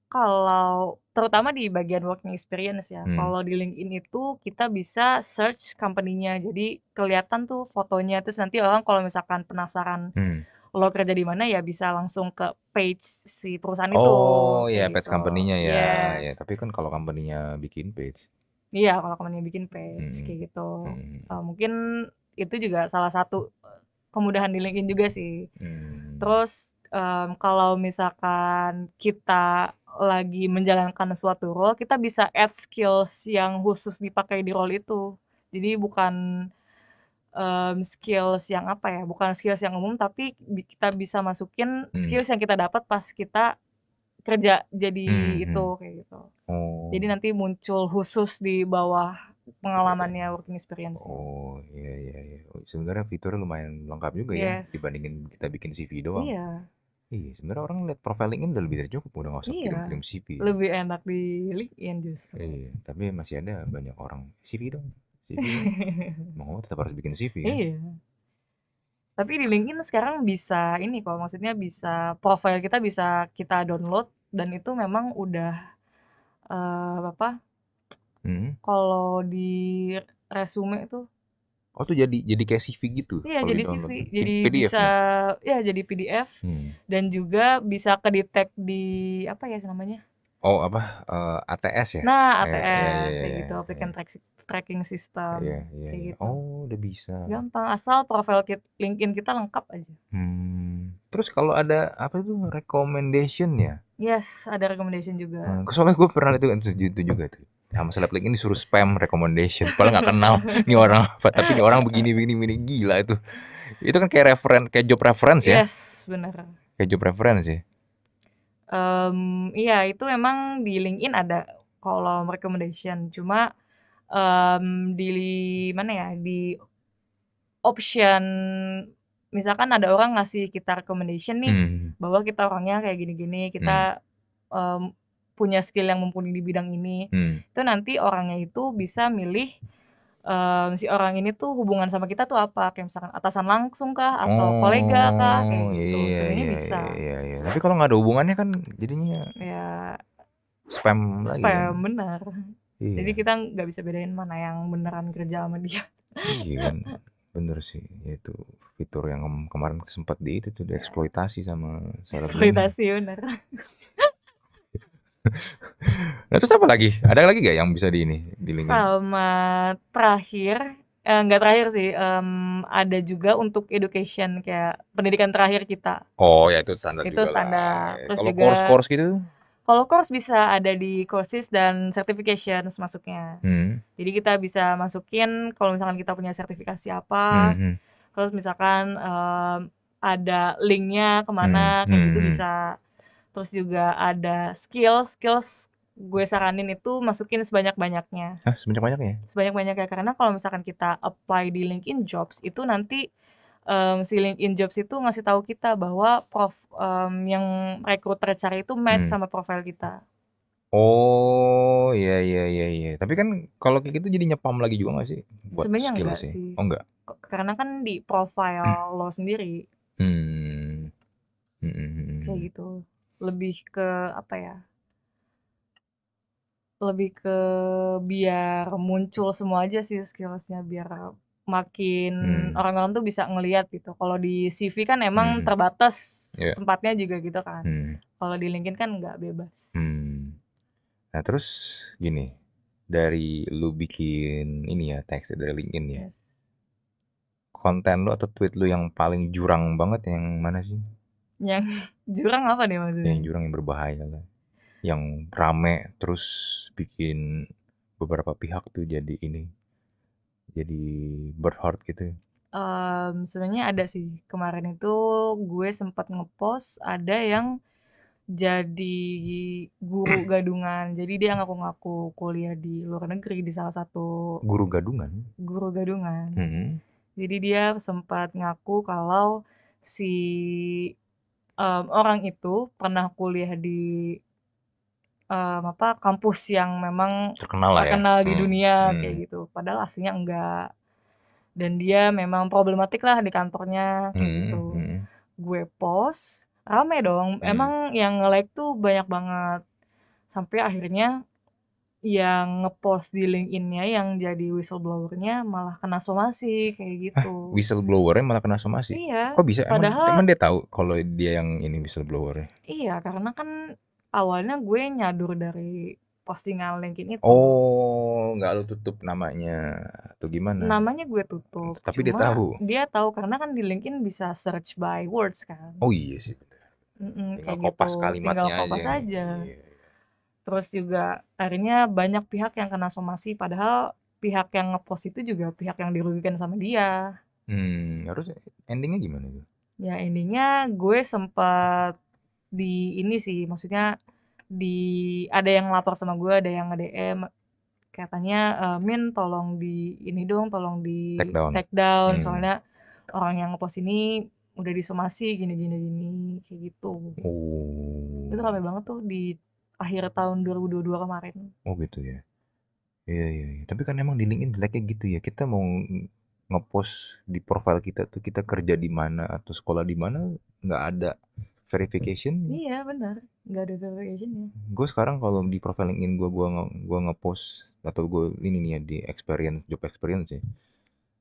kalau terutama di bagian working experience ya. Hmm. Kalau di LinkedIn itu kita bisa search company-nya. Jadi kelihatan tuh fotonya terus nanti orang kalau misalkan penasaran hmm. lo kerja di mana ya bisa langsung ke page si perusahaan oh, itu. Oh, iya page gitu. company-nya ya. Yes. Ya, tapi kan kalau company-nya bikin page. Iya, kalau company nya bikin page hmm. kayak gitu. Hmm. Uh, mungkin itu juga salah satu eh, kemudahan di LinkedIn juga sih. Hmm. Terus um, kalau misalkan kita lagi menjalankan suatu role, kita bisa add skills yang khusus dipakai di role itu. Jadi bukan um, skills yang apa ya, bukan skills yang umum, tapi kita bisa masukin hmm. skills yang kita dapat pas kita kerja jadi hmm. itu hmm. kayak gitu. Oh. Jadi nanti muncul khusus di bawah pengalamannya working experience. Oh iya iya iya. Sebenarnya fiturnya lumayan lengkap juga ya, yes. ya dibandingin kita bikin CV doang. Iya. Iya, sebenarnya orang lihat profil LinkedIn udah lebih dari cukup, udah nggak usah Iya, kirim-kirim CV. lebih enak di LinkedIn justru. Iya, tapi masih ada banyak orang CV dong, CV Mau ngomong tetap harus bikin CV Ya? Kan? Iya. Tapi di LinkedIn sekarang bisa ini kok, maksudnya bisa profil kita bisa kita download dan itu memang udah eh apa? Hmm? Kalau di resume itu Oh tuh jadi jadi kayak CV gitu. Iya, jadi CV, jadi PDF bisa ya, ya jadi PDF hmm. dan juga bisa ke di apa ya namanya? Oh, apa uh, eh, ATS ya? Nah, ATS ya, ya, ya, kayak iya, gitu, applicant iya. tracking tracking system. Iya, iya. Kayak iya. gitu. Oh, udah bisa. Gampang asal profil kit, LinkedIn kita lengkap aja. Hmm. Terus kalau ada apa itu recommendation ya? Yes, ada recommendation juga. Hmm, soalnya gue pernah itu itu juga tuh sama seleb ini suruh spam recommendation padahal nggak kenal nih orang apa tapi nih orang begini begini begini gila itu itu kan kayak referen kayak job reference ya yes benar kayak job reference ya um, iya itu emang di LinkedIn ada kolom recommendation cuma um, di mana ya di option misalkan ada orang ngasih kita recommendation nih hmm. bahwa kita orangnya kayak gini-gini kita hmm punya skill yang mumpuni di bidang ini hmm. itu nanti orangnya itu bisa milih um, si orang ini tuh hubungan sama kita tuh apa kayak misalkan atasan langsung kah atau oh, kolega kah kayak gitu iya, iya sebenarnya iya, bisa iya, iya, tapi kalau nggak ada hubungannya kan jadinya ya spam kan? spam ya. benar iya. jadi kita nggak bisa bedain mana yang beneran kerja sama dia iya kan bener sih ya itu fitur yang kemarin sempat di itu tuh dieksploitasi sama eksploitasi benar nah terus apa lagi? Ada lagi gak yang bisa di ini di link? Sama terakhir eh, nggak eh, terakhir sih um, ada juga untuk education kayak pendidikan terakhir kita oh ya itu standar itu juga standar lah. Iya, iya. terus kalau course course gitu kalau course bisa ada di courses dan certification masuknya hmm. jadi kita bisa masukin kalau misalkan kita punya sertifikasi apa hmm. hmm. terus misalkan um, ada linknya kemana hmm. kayak gitu hmm, hmm. bisa terus juga ada skill skills gue saranin itu masukin sebanyak-banyaknya. Hah, sebanyak-banyaknya? Sebanyak-banyaknya karena kalau misalkan kita apply di LinkedIn Jobs itu nanti um, si LinkedIn Jobs itu ngasih tahu kita bahwa prof um, yang rekruter cari itu match hmm. sama profil kita. Oh, iya iya iya ya Tapi kan kalau kayak gitu jadi nyepam lagi juga gak sih buat Sebenarnya skill enggak sih? sih? Oh enggak. Karena kan di profile hmm. lo sendiri. Hmm. Hmm. hmm, hmm, hmm. Kayak gitu lebih ke apa ya lebih ke biar muncul semua aja sih skillsnya biar makin orang hmm. orang-orang tuh bisa ngelihat gitu. Kalau di CV kan emang hmm. terbatas yeah. tempatnya juga gitu kan. Hmm. Kalau di LinkedIn kan nggak bebas. Hmm. Nah terus gini dari lu bikin ini ya teks dari LinkedIn ya. Yes. Konten lu atau tweet lu yang paling jurang banget yang mana sih? Yang jurang apa nih maksudnya? Yang jurang yang berbahaya lah. Yang rame terus bikin beberapa pihak tuh jadi ini jadi berhort gitu. Um, sebenarnya ada sih kemarin itu gue sempat ngepost ada yang jadi guru gadungan jadi dia ngaku-ngaku kuliah di luar negeri di salah satu guru gadungan guru gadungan mm -hmm. jadi dia sempat ngaku kalau si um, orang itu pernah kuliah di um, apa kampus yang memang terkenal, ya. terkenal ya? di hmm. dunia hmm. kayak gitu padahal aslinya enggak dan dia memang problematik lah di kantornya kayak hmm. gitu hmm. hmm. gue post rame dong hmm. emang yang nge like tuh banyak banget sampai akhirnya yang ngepost di LinkedIn-nya yang jadi whistleblower-nya malah kena somasi kayak gitu. Ah, whistleblower-nya malah kena somasi. Iya. Kok bisa? Emang, padahal emang dia tahu kalau dia yang ini whistleblower-nya. Iya, karena kan awalnya gue nyadur dari postingan LinkedIn itu. Oh, nggak lu tutup namanya atau gimana? Namanya gue tutup. Tapi dia tahu. Dia tahu karena kan di LinkedIn bisa search by words kan. Oh iya sih. Mm -mm, tinggal gitu, kopas gitu. kalimatnya tinggal kopas kan. aja. aja. Iya terus juga akhirnya banyak pihak yang kena somasi padahal pihak yang ngepost itu juga pihak yang dirugikan sama dia hmm harus endingnya gimana tuh ya endingnya gue sempat di ini sih maksudnya di ada yang lapor sama gue ada yang nge DM katanya eh, Min tolong di ini dong tolong di take down, take down hmm. soalnya orang yang ngepost ini udah disomasi gini gini gini kayak gitu oh. itu rame banget tuh di akhir tahun 2022 kemarin. Oh gitu ya. Iya iya. iya. Tapi kan emang dindingin jeleknya gitu ya. Kita mau ngepost di profile kita tuh kita kerja di mana atau sekolah di mana nggak ada verification. Iya benar, nggak ada verification ya. Gue sekarang kalau di profile LinkedIn gue gue gue ngepost atau gue ini nih ya di experience job experience ya.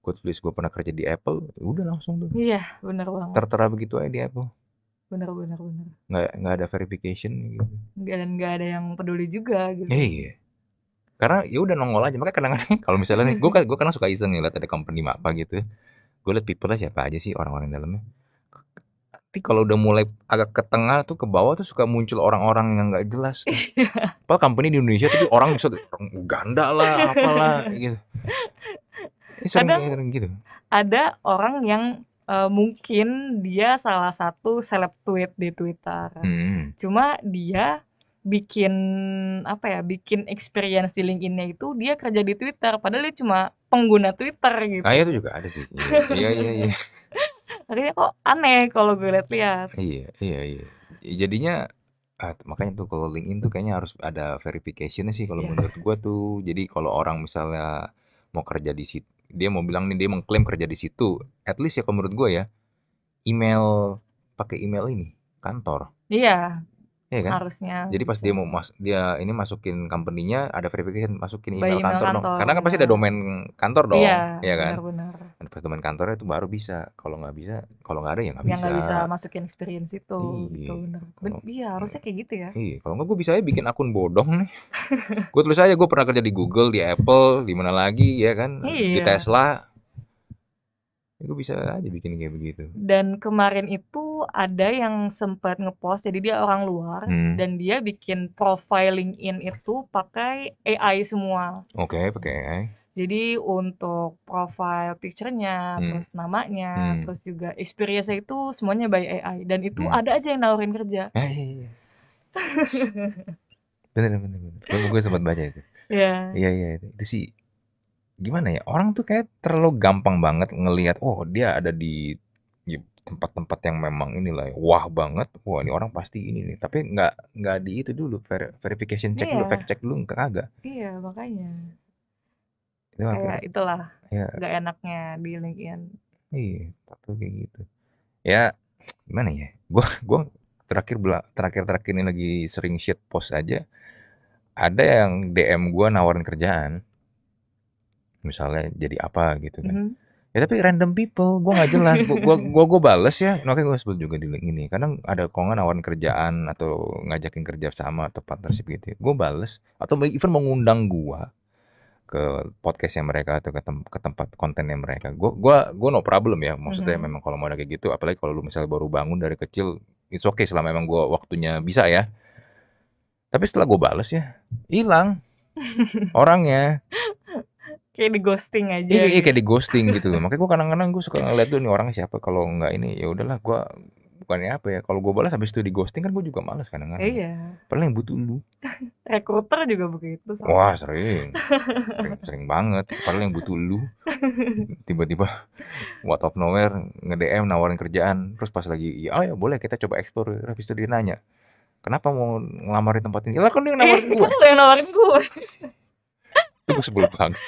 Gue tulis gue pernah kerja di Apple, ya udah langsung tuh. Iya benar banget. Tertera begitu aja di Apple bener bener bener nggak nggak ada verification gitu dan nggak ada yang peduli juga gitu iya, iya. karena ya udah nongol aja makanya kadang-kadang kalau misalnya nih gue hmm. kan, gue kadang suka iseng ngeliat ya ada company apa gitu ya. gue liat people siapa aja sih orang-orang dalamnya tapi kalau udah mulai agak ke tengah tuh ke bawah tuh suka muncul orang-orang yang nggak jelas. Iya. Padahal company di Indonesia tuh orang bisa orang Uganda lah, apalah gitu. Ini ya, sering, ada, sering gitu. Ada orang yang uh, mungkin dia salah satu seleb tweet di Twitter. Hmm. Cuma dia bikin apa ya, bikin experience di LinkedIn-nya itu dia kerja di Twitter padahal dia cuma pengguna Twitter gitu. Ah, iya, itu juga ada sih. Iya, iya, iya. iya. Akhirnya kok aneh kalau gue lihat-lihat. Iya, iya, iya. Ya, jadinya ah, makanya tuh kalau LinkedIn tuh kayaknya harus ada verification sih kalau yeah. menurut gue tuh. Jadi kalau orang misalnya mau kerja di situ dia mau bilang nih dia mengklaim kerja di situ at least ya kalau menurut gue ya email pakai email ini kantor iya Iya kan? Harusnya. Jadi pas gitu. dia mau mas dia ini masukin company-nya ada verification masukin email, email kantor, kantor dong. Karena kan pasti ada domain kantor dong, iya, iya kan? Benar, benar. Pas domain kantornya itu baru bisa. Kalau nggak bisa, kalau nggak ada ya nggak ya bisa. Yang nggak bisa masukin experience itu. Gitu, iya, gitu, benar. Kalo, iya, iya, harusnya kayak gitu ya. Iya, kalau nggak gue bisa ya bikin akun bodong nih. gue tulis aja gue pernah kerja di Google, di Apple, di mana lagi ya kan? Iya. Di Tesla gue bisa aja bikin kayak begitu. Dan kemarin itu ada yang sempat ngepost, jadi dia orang luar Hmm. dan dia bikin profiling in itu pakai AI semua. Oke, pakai AI. Jadi untuk profile picture-nya, Hmm. terus namanya, Hmm. terus juga experience-nya itu semuanya by AI dan itu Hmm. ada aja yang nawarin kerja. Ah, iya, iya. bener bener bener. Gue, gue sempat baca itu. Iya. Iya iya itu sih gimana ya orang tuh kayak terlalu gampang banget ngelihat oh dia ada di tempat-tempat yang memang inilah ya, wah banget wah ini orang pasti ini nih tapi nggak nggak di itu dulu ver verification check iya. dulu fact check dulu nggak kagak iya makanya itu kayak itulah ya. nggak enaknya di LinkedIn iya tapi kayak gitu ya gimana ya gua gua terakhir terakhir terakhir ini lagi sering shit post aja ada yang DM gua nawarin kerjaan misalnya jadi apa gitu kan. Mm-hmm. Ya tapi random people, gue nggak jelas. Gue gue gue bales ya. Makanya gue sebut juga di link ini. Kadang ada kalau nggak kerjaan atau ngajakin kerja sama atau partnership gitu, ya, gue bales. Atau even mengundang gue ke podcastnya mereka atau ke, tem ke tempat kontennya mereka. Gue gua gua no problem ya. Maksudnya mm-hmm. memang kalau mau ada kayak gitu, apalagi kalau lu misalnya baru bangun dari kecil, it's okay selama memang gue waktunya bisa ya. Tapi setelah gue bales ya, hilang orangnya kayak di ghosting aja. Iya, iya gitu. kayak di ghosting gitu. loh Makanya gue kadang-kadang gue suka ngeliat tuh nih orang siapa kalau nggak ini ya udahlah gue bukannya apa ya kalau gue balas habis itu di ghosting kan gue juga malas kadang-kadang iya paling yang butuh lu rekruter juga begitu Sama. wah sering. sering sering banget paling yang butuh lu tiba-tiba what of nowhere nge DM nawarin kerjaan terus pas lagi ya oh ya boleh kita coba ekspor habis itu dia nanya kenapa mau ngelamarin tempat ini lah kan dia nawarin gue kan yang nawarin eh, gue kan itu gue sebel banget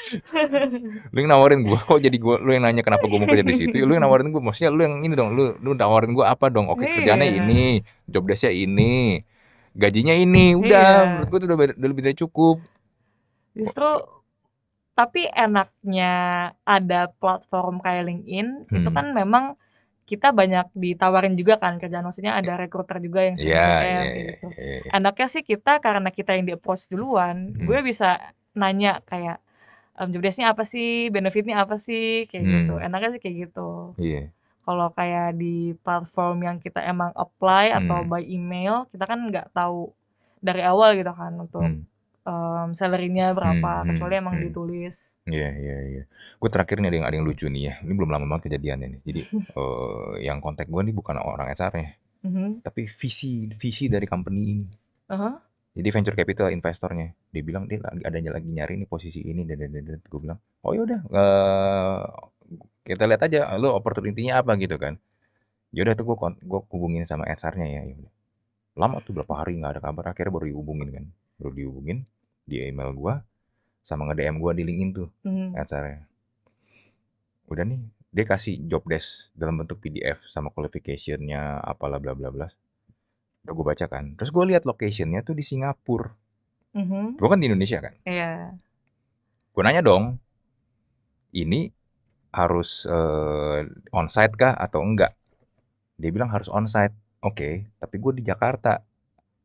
lu yang nawarin gue kok jadi gue lu yang nanya kenapa gue mau kerja di situ lu yang nawarin gue maksudnya lu yang ini dong lu lu nawarin gue apa dong oke okay, iya. kerjanya ini job desknya ini gajinya ini iya. udah yeah. menurut gue tuh udah, udah lebih dari cukup justru tapi enaknya ada platform kayak LinkedIn hmm. itu kan memang kita banyak ditawarin juga kan kerjaan maksudnya ada iya. rekruter juga yang yeah, yeah, gitu. Yeah, yeah, Enaknya sih kita karena kita yang di post duluan, hmm. gue bisa nanya kayak um, jobdesknya apa sih, benefitnya apa sih, kayak hmm. gitu. Enaknya sih kayak gitu. Iya. Yeah. Kalau kayak di platform yang kita emang apply hmm. atau by email, kita kan nggak tahu dari awal gitu kan untuk hmm. um, salarynya berapa, hmm, hmm. kecuali emang hmm. ditulis. Iya, yeah, iya, yeah, iya. Yeah. Gue terakhir nih ada yang, ada yang lucu nih ya. Ini belum lama banget kejadiannya nih. Jadi uh, yang kontak gue nih bukan orang HR-nya. Mm -hmm. Tapi visi visi dari company ini. Uh -huh jadi venture capital investornya dia bilang dia lagi ada lagi nyari nih posisi ini dan dan dan gue bilang oh ya udah eh, kita lihat aja lo opportunity-nya apa gitu kan ya udah tuh gue gue hubungin sama HR-nya ya yaudah. lama tuh berapa hari nggak ada kabar akhirnya baru dihubungin kan baru dihubungin di email gue sama nge DM gue di LinkedIn tuh mm. HR-nya udah nih dia kasih job desk dalam bentuk PDF sama qualification-nya apalah bla bla bla udah gue baca kan terus gue lihat locationnya tuh di Singapura mm-hmm. gue kan di Indonesia kan iya yeah. gue nanya dong ini harus uh, onsite kah atau enggak dia bilang harus onsite oke okay, tapi gue di Jakarta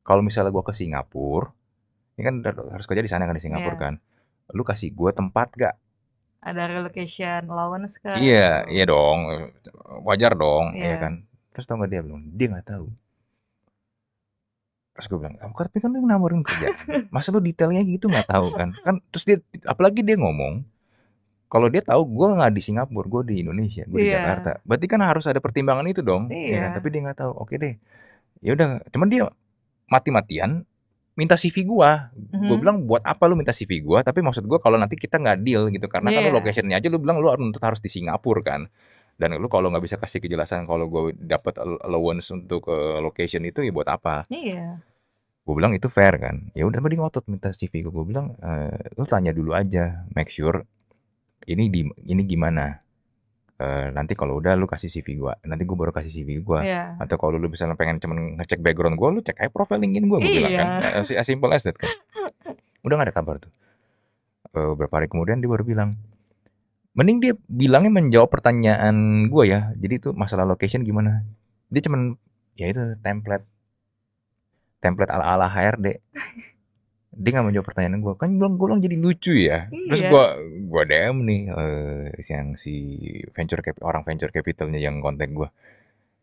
kalau misalnya gue ke Singapura ini kan harus kerja di sana kan di Singapura yeah. kan lu kasih gue tempat gak ada relocation allowance kan iya iya dong wajar dong iya ya kan terus tau gak dia belum dia gak tahu terus gue bilang kamu tapi kan lu yang nawarin kerja masa lu detailnya gitu nggak tahu kan kan terus dia apalagi dia ngomong kalau dia tahu gue nggak di Singapura gue di Indonesia gue yeah. di iya. Jakarta berarti kan harus ada pertimbangan itu dong yeah. Iya. kan? tapi dia nggak tahu oke deh ya udah cuman dia mati-matian minta CV gua. Mm-hmm. Gua mhm. bilang buat apa lu minta CV gua? Tapi maksud gua kalau nanti kita nggak deal gitu karena yeah. kan lu iya. locationnya aja lu bilang lu harus harus di Singapura kan dan lu kalau nggak bisa kasih kejelasan kalau gue dapat allowance untuk uh, location itu ya buat apa iya gue bilang itu fair kan ya udah mending ngotot minta CV gue bilang e, lu tanya dulu aja make sure ini di ini gimana Uh, nanti kalau udah lu kasih CV gua, nanti gua baru kasih CV gua. Yeah. Atau kalau lu bisa pengen cuman ngecek background gua, lu cek aja profil LinkedIn gua, gua yeah. bilang iya. kan. As simple as that kan. udah gak ada kabar tuh. Uh, berapa hari kemudian dia baru bilang, mending dia bilangnya menjawab pertanyaan gue ya jadi itu masalah location gimana dia cuman ya itu template template ala ala HRD dia nggak menjawab pertanyaan gue kan belum gue jadi lucu ya iya. terus gue gue DM nih uh, yang si venture cap orang venture capitalnya yang kontak gue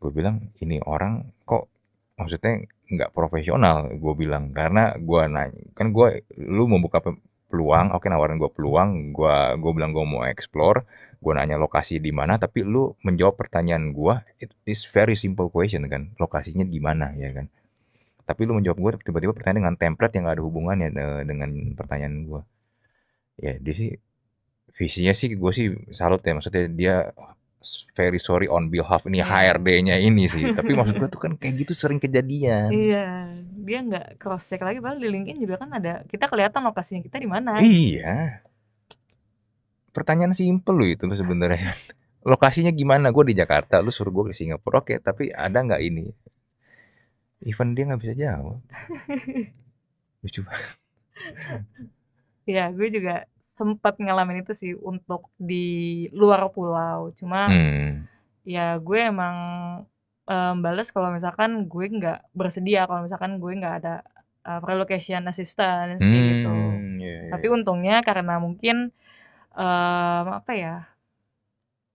gue bilang ini orang kok maksudnya nggak profesional gue bilang karena gue nanya kan gue lu membuka peluang, oke okay, nawarin gue peluang, gue gua bilang gue mau explore, gue nanya lokasi di mana, tapi lu menjawab pertanyaan gue, it is very simple question kan, lokasinya di mana ya kan. Tapi lu menjawab gue tiba-tiba pertanyaan dengan template yang gak ada hubungannya eh, dengan pertanyaan gue. Ya dia sih visinya sih gue sih salut ya, maksudnya dia very sorry on behalf ini iya. HRD-nya ini sih. Tapi maksud gue tuh kan kayak gitu sering kejadian. Iya, dia nggak cross check lagi. Padahal di LinkedIn juga kan ada kita kelihatan lokasinya kita di mana. Iya. Pertanyaan simpel loh itu sebenarnya. Lokasinya gimana? Gue di Jakarta, lu suruh gue ke Singapura. Oke, tapi ada nggak ini? Even dia nggak bisa jawab. Lucu banget. Iya, gue juga sempat ngalamin itu sih untuk di luar pulau cuma hmm. ya gue emang um, balas kalau misalkan gue nggak bersedia kalau misalkan gue nggak ada uh, relocation assistance gitu. hmm, gitu iya, yeah, yeah. tapi iya. untungnya karena mungkin um, apa ya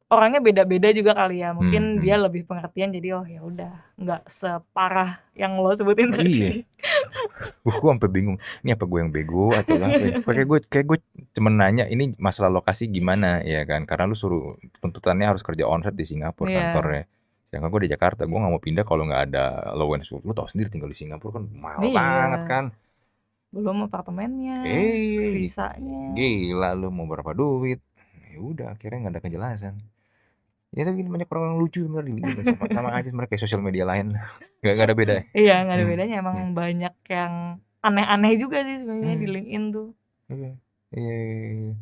orangnya beda-beda juga kali ya mungkin hmm. dia hmm. lebih pengertian jadi oh ya udah nggak separah yang lo sebutin tadi iya gue sampai bingung ini apa gue yang bego atau apa ya? kayak gue kayak gue cuma nanya ini masalah lokasi gimana ya kan karena lu suruh tuntutannya harus kerja onsite di Singapura yeah. kantornya sedangkan gue di Jakarta gue nggak mau pindah kalau nggak ada school. Lo tau sendiri tinggal di Singapura kan mahal iya. banget kan belum apartemennya, eh, visanya. Gila lo mau berapa duit? Ya udah akhirnya nggak ada kejelasan ya tapi gini banyak orang lucu bener ini sama, sama aja mereka kayak sosial media lain nggak, ada beda ya? iya nggak ada hmm. bedanya emang hmm. banyak yang aneh-aneh juga sih sebenarnya hmm. di LinkedIn tuh iya iya, iya, iya.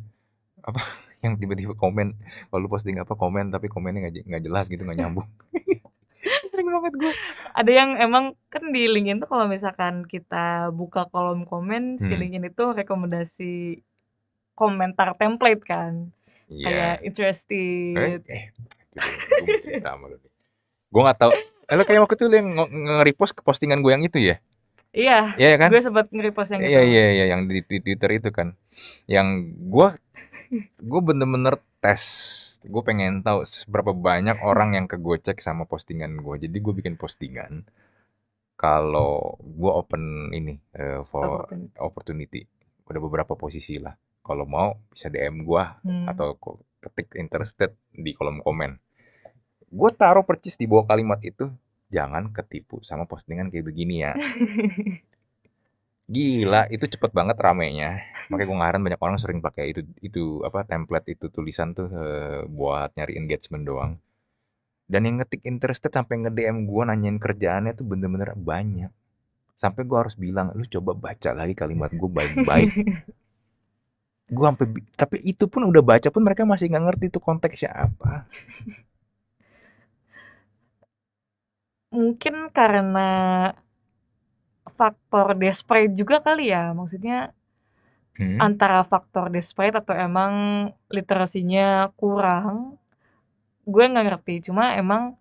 apa yang tiba-tiba komen kalau posting apa komen tapi komennya nggak nggak jelas gitu nggak nyambung sering banget gue ada yang emang kan di LinkedIn tuh kalau misalkan kita buka kolom komen hmm. di LinkedIn itu rekomendasi komentar template kan yeah. kayak interesting. eh sama lu gue nggak tahu eh, lo kayak waktu itu lo yang nge-repost ke postingan gue yang itu ya iya iya kan gue sempat nge-repost yang iya, itu. iya iya yang di, di twitter itu kan yang gue gue bener-bener tes gue pengen tahu seberapa banyak orang yang kegocek sama postingan gue jadi gue bikin postingan kalau gue open ini uh, for opportunity. opportunity udah beberapa posisi lah kalau mau bisa DM gue hmm. atau ketik interested di kolom komen gue taruh percis di bawah kalimat itu jangan ketipu sama postingan kayak begini ya gila iya. itu cepet banget ramenya makanya gue ngaran banyak orang sering pakai itu itu apa template itu tulisan tuh uh, buat nyari engagement doang dan yang ngetik interested sampai nge DM gue nanyain kerjaannya tuh bener-bener banyak sampai gue harus bilang lu coba baca lagi kalimat gue baik-baik gue sampai tapi itu pun udah baca pun mereka masih nggak ngerti itu konteksnya apa mungkin karena faktor desperate juga kali ya maksudnya hmm. antara faktor desperate atau emang literasinya kurang gue nggak ngerti cuma emang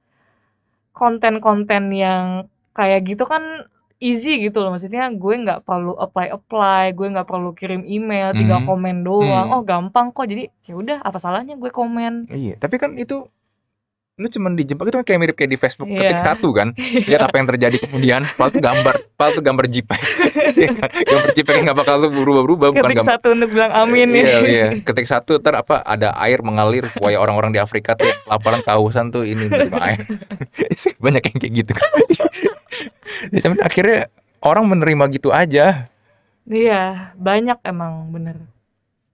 konten-konten yang kayak gitu kan easy gitu loh maksudnya gue nggak perlu apply apply gue nggak perlu kirim email tinggal hmm. komen doang -hmm. oh gampang kok jadi ya udah apa salahnya gue komen iya tapi kan itu lu cuma dijebak itu kan kayak mirip kayak di Facebook yeah. ketik satu kan lihat apa yang terjadi kemudian pal tuh gambar pal tuh gambar JPEG gambar iya kan? gambar JPEG nggak bakal tuh berubah-berubah bukan ketik gambar satu untuk bilang amin ya. iya iya ketik satu ter apa ada air mengalir supaya orang-orang di Afrika tuh laporan kehausan tuh ini menerima air banyak yang kayak gitu kan ya, akhirnya orang menerima gitu aja iya banyak emang bener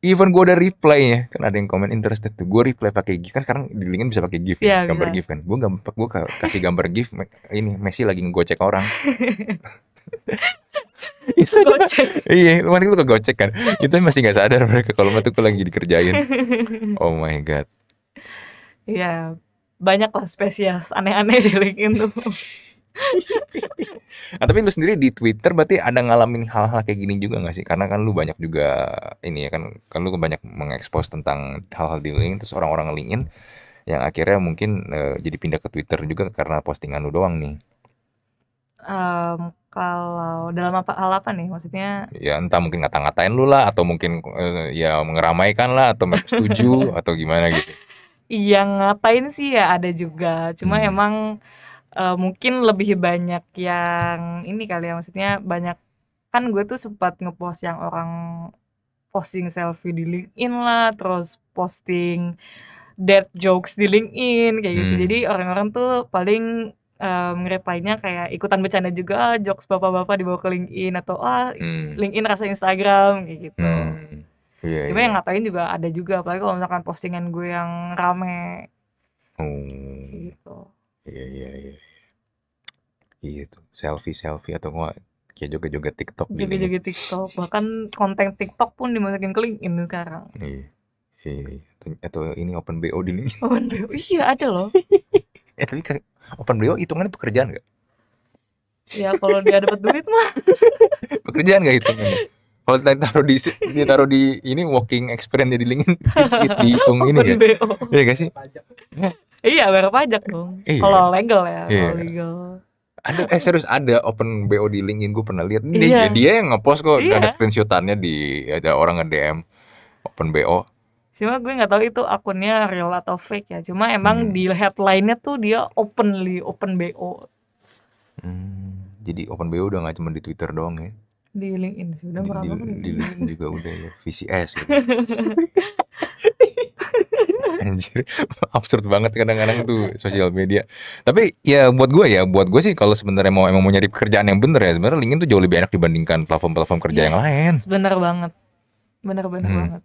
even gue udah reply ya, kan ada yang komen interested tuh gue reply pakai gif kan sekarang di bisa pakai gif ya, iya, gambar bisa. gif kan gue gampang gue kasih gambar gif ini Messi lagi ngegocek orang itu kan gocek. iya lu mati lu kegocek kan itu kan masih nggak sadar mereka kalau mati gue lagi dikerjain oh my god iya banyak lah spesies aneh-aneh di LinkedIn tuh nah, tapi lu sendiri di Twitter berarti ada ngalamin hal-hal kayak gini juga gak sih? Karena kan lu banyak juga ini ya kan kan lu banyak mengekspos tentang hal-hal di LinkedIn terus orang-orang LinkedIn yang akhirnya mungkin uh, jadi pindah ke Twitter juga karena postingan lu doang nih. Um, kalau dalam apa hal apa nih maksudnya? Ya entah mungkin ngata-ngatain lu lah atau mungkin uh, ya mengeramaikan lah atau setuju atau gimana gitu. yang ngapain sih ya ada juga. Cuma hmm. emang uh, mungkin lebih banyak yang ini kali ya maksudnya banyak kan gue tuh sempat ngepost yang orang posting selfie di LinkedIn lah terus posting dead jokes di LinkedIn kayak gitu hmm. jadi orang-orang tuh paling um, eh, ngerepainnya kayak ikutan bercanda juga ah, jokes bapak-bapak dibawa ke LinkedIn atau ah hmm. LinkedIn rasa Instagram kayak gitu hmm. yeah, cuma yeah. yang ngatain juga ada juga apalagi kalau misalkan postingan gue yang rame oh. gitu Iya iya iya. Iya, iya selfie selfie atau nggak? kayak juga juga TikTok. juga gitu juga TikTok bahkan konten TikTok pun dimasukin ke LinkedIn sekarang. Iya. Iya, atau iya. ini open BO di LinkedIn. Open BO, iya ada loh. eh tapi kan open BO hitungannya pekerjaan nggak? Ya kalau dia dapat duit mah. Pekerjaan nggak hitungannya? Kalau taruh di taruh di ini walking experience di LinkedIn dihitung ini ya. Iya gak sih? Pajak. Iya iya bayar pajak dong iya. kalau legal ya iya. kalau legal ada eh serius ada open BO di LinkedIn gue pernah lihat iya. dia, iya. dia yang ngepost kok iya. ada screenshotannya di ada orang nge DM open BO cuma gue nggak tahu itu akunnya real atau fake ya cuma emang hmm. di headline-nya tuh dia openly open BO hmm. jadi open BO udah nggak cuma di Twitter doang ya di LinkedIn sudah berapa di, di, di LinkedIn juga udah ya VCS gitu. anjir absurd banget kadang-kadang tuh sosial media tapi ya buat gue ya buat gue sih kalau sebenarnya mau emang mau nyari pekerjaan yang bener ya sebenarnya LinkedIn tuh jauh lebih enak dibandingkan platform-platform kerja yes, yang lain bener banget bener bener hmm. banget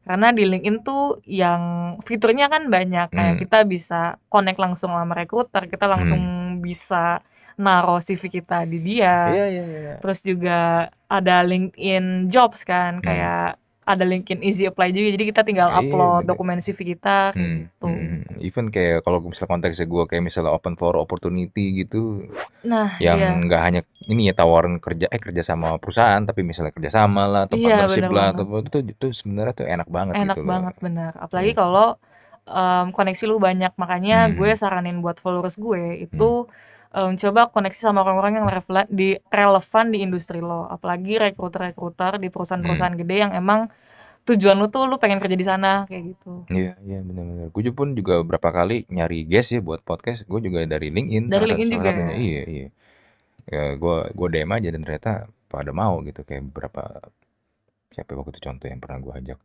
karena di LinkedIn tuh yang fiturnya kan banyak kayak hmm. kita bisa connect langsung sama recruiter kita langsung hmm. bisa naro CV kita di dia. yeah, yeah, Yeah. Terus juga ada LinkedIn Jobs kan, hmm. kayak ada LinkedIn Easy Apply juga. Jadi kita tinggal iya, upload yeah, dokumen CV kita hmm, gitu. Hmm. hmm, hmm. Even kayak kalau misalnya konteksnya gue kayak misalnya open for opportunity gitu. Nah, yang iya. nggak yeah. hanya ini ya tawaran kerja eh kerja sama perusahaan tapi misalnya kerja sama lah atau iya, yeah, partnership lah atau itu itu sebenarnya tuh enak banget enak gitu. banget loh. bener. Apalagi hmm. kalau um, koneksi lu banyak makanya hmm. hmm gue saranin buat followers gue itu hmm um, coba koneksi sama orang-orang yang relevan di relevan di industri lo apalagi rekruter-rekruter di perusahaan-perusahaan hmm. gede yang emang tujuan lo tuh lo pengen kerja di sana kayak gitu. Iya, iya benar-benar. Gue pun juga berapa kali nyari guest ya buat podcast. Gue juga dari LinkedIn. Dari LinkedIn juga. Satunya. Ya? Iya, iya. Ya, gue gue DM aja dan ternyata pada mau gitu kayak berapa siapa waktu itu contoh yang pernah gue ajak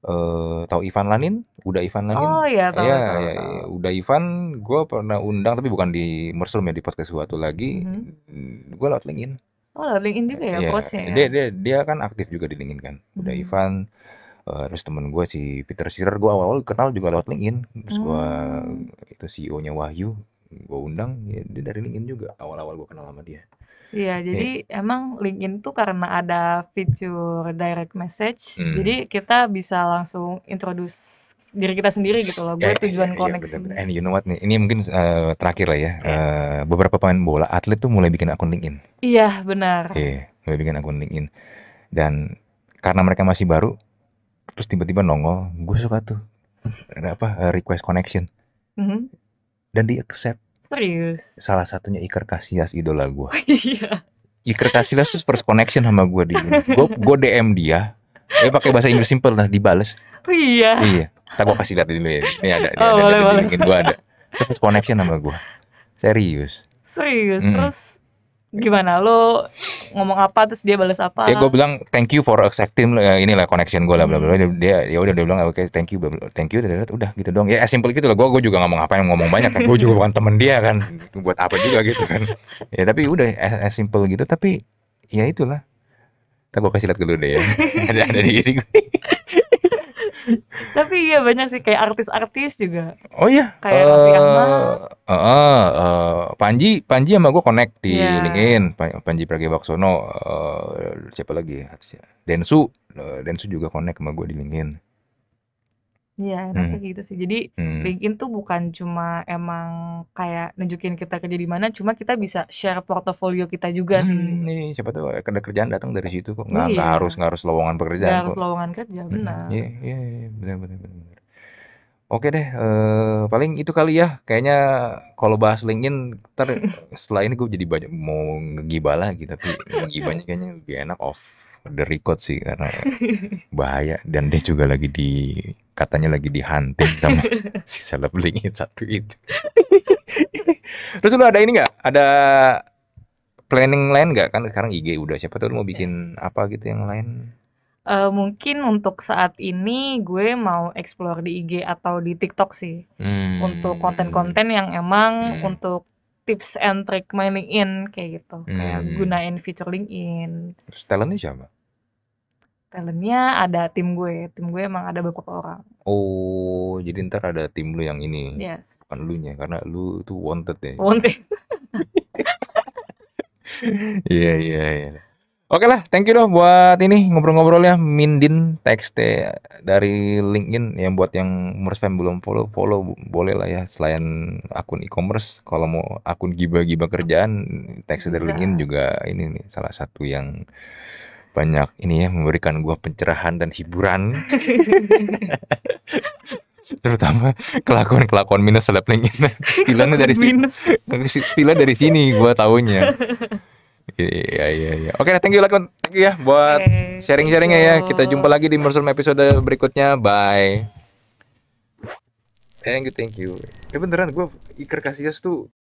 eh tahu Ivan Lanin? Udah Ivan Lanin? Oh iya, tahu. Iya, ya, ya. udah Ivan, gue pernah undang tapi bukan di Mersum ya di podcast suatu lagi. Hmm. Mhm. Gue lewat LinkedIn. Oh, lewat LinkedIn juga ya, ya postnya. Ya? Dia dia dia kan aktif juga di LinkedIn kan. Udah hmm. Ivan Uh, terus temen gue si Peter Sirer gue awal-awal kenal juga lewat LinkedIn terus gue hmm. itu CEO-nya Wahyu gue undang ya dia dari LinkedIn juga awal-awal gue kenal sama dia Iya, jadi yeah. emang LinkedIn tuh karena ada fitur direct message, mm. jadi kita bisa langsung introduce diri kita sendiri gitu loh. Gue yeah, ya, ya, tujuan yeah, koneksi. Yeah, And you know what nih, ini mungkin uh, terakhir lah ya. Yes. Uh, beberapa pemain bola atlet tuh mulai bikin akun LinkedIn. Iya, benar. Iya, yeah, mulai bikin akun LinkedIn. Dan karena mereka masih baru, terus tiba-tiba nongol, gue suka tuh ada apa eh, request connection. Mm -hmm. Dan di accept Serius. Salah satunya Iker Casillas idola gue. Oh, iya. Iker Casillas terus first connection sama gue di. Gue gue DM dia. Eh pakai bahasa Inggris simple lah dibales. Oh iya. Iya. Tak gue kasih lihat dulu ya. Ini ada. Ini oh, ada, boleh, ada, boleh. Gue ada. Terus connection sama gue. Serius. Serius. Hmm. Terus gimana lo ngomong apa terus dia balas apa ya gue bilang thank you for accepting eh, ini lah connection gue lah bla bla dia ya udah dia bilang oke okay, thank you thank you udah udah gitu dong ya as simple gitu lah gue gue juga ngomong apa yang ngomong banyak kan gue juga bukan temen dia kan buat apa juga gitu kan ya tapi udah as, as simple gitu tapi ya itulah tapi gue kasih lihat dulu deh ya ada ada di ini gue tapi iya banyak sih kayak artis-artis juga oh iya kayak uh, Raffi eh, Ahmad uh, uh, uh, Panji Panji sama gue connect di yeah. LinkedIn Panji Pragiwaksono uh, siapa lagi ya? Densu uh, Densu juga connect sama gue di LinkedIn Iya, enaknya hmm. gitu sih. Jadi, hmm. LinkedIn tuh bukan cuma emang kayak nunjukin kita kerja di mana, cuma kita bisa share portofolio kita juga sih. Hmm, Nih, siapa tahu ada kerjaan datang dari situ kok, nggak nggak Iya. harus nggak harus lowongan Nggak kok. harus lowongan kerja, hmm, benar. Iya, iya iya iya, benar. benar, benar. Oke deh, eee, eh, paling itu kali ya, kayaknya kalau bahas LinkedIn ter, setelah ini gue jadi banyak mau ngegibah lagi, tapi ngegibahnya kayaknya lebih enak off the record sih karena bahaya dan dia juga lagi di katanya lagi di hunting sama si selebling satu itu. Terus lu ada ini nggak? Ada planning lain nggak kan sekarang IG udah siapa tuh mau bikin yes. apa gitu yang lain? Uh, mungkin untuk saat ini gue mau explore di IG atau di TikTok sih hmm. untuk konten-konten yang emang hmm. untuk tips and trick main LinkedIn kayak gitu hmm. kayak gunain fitur LinkedIn terus talentnya siapa talentnya ada tim gue tim gue emang ada beberapa orang oh jadi ntar ada tim lu yang ini yes. bukan lu nya karena lu tuh wanted ya wanted iya iya iya Oke lah, thank you loh buat ini ngobrol ngobrol ya, Mindin TXT ya, dari LinkedIn yang buat yang merespon fan belum follow follow boleh lah ya selain akun e-commerce kalau mau akun giba-giba kerjaan TXT dari iya. LinkedIn juga ini nih salah satu yang banyak ini ya memberikan gua pencerahan dan hiburan. terutama kelakuan kelakuan minus seleb LinkedIn. Spilanya dari sini. Spilanya dari sini gua taunya. Iya iya iya. Oke, okay, thank you lagi, Thank you ya buat okay, sharing-sharingnya ya. Kita jumpa lagi di Mursum episode berikutnya. Bye. Thank you, thank you. Eh beneran gue Iker Casillas tuh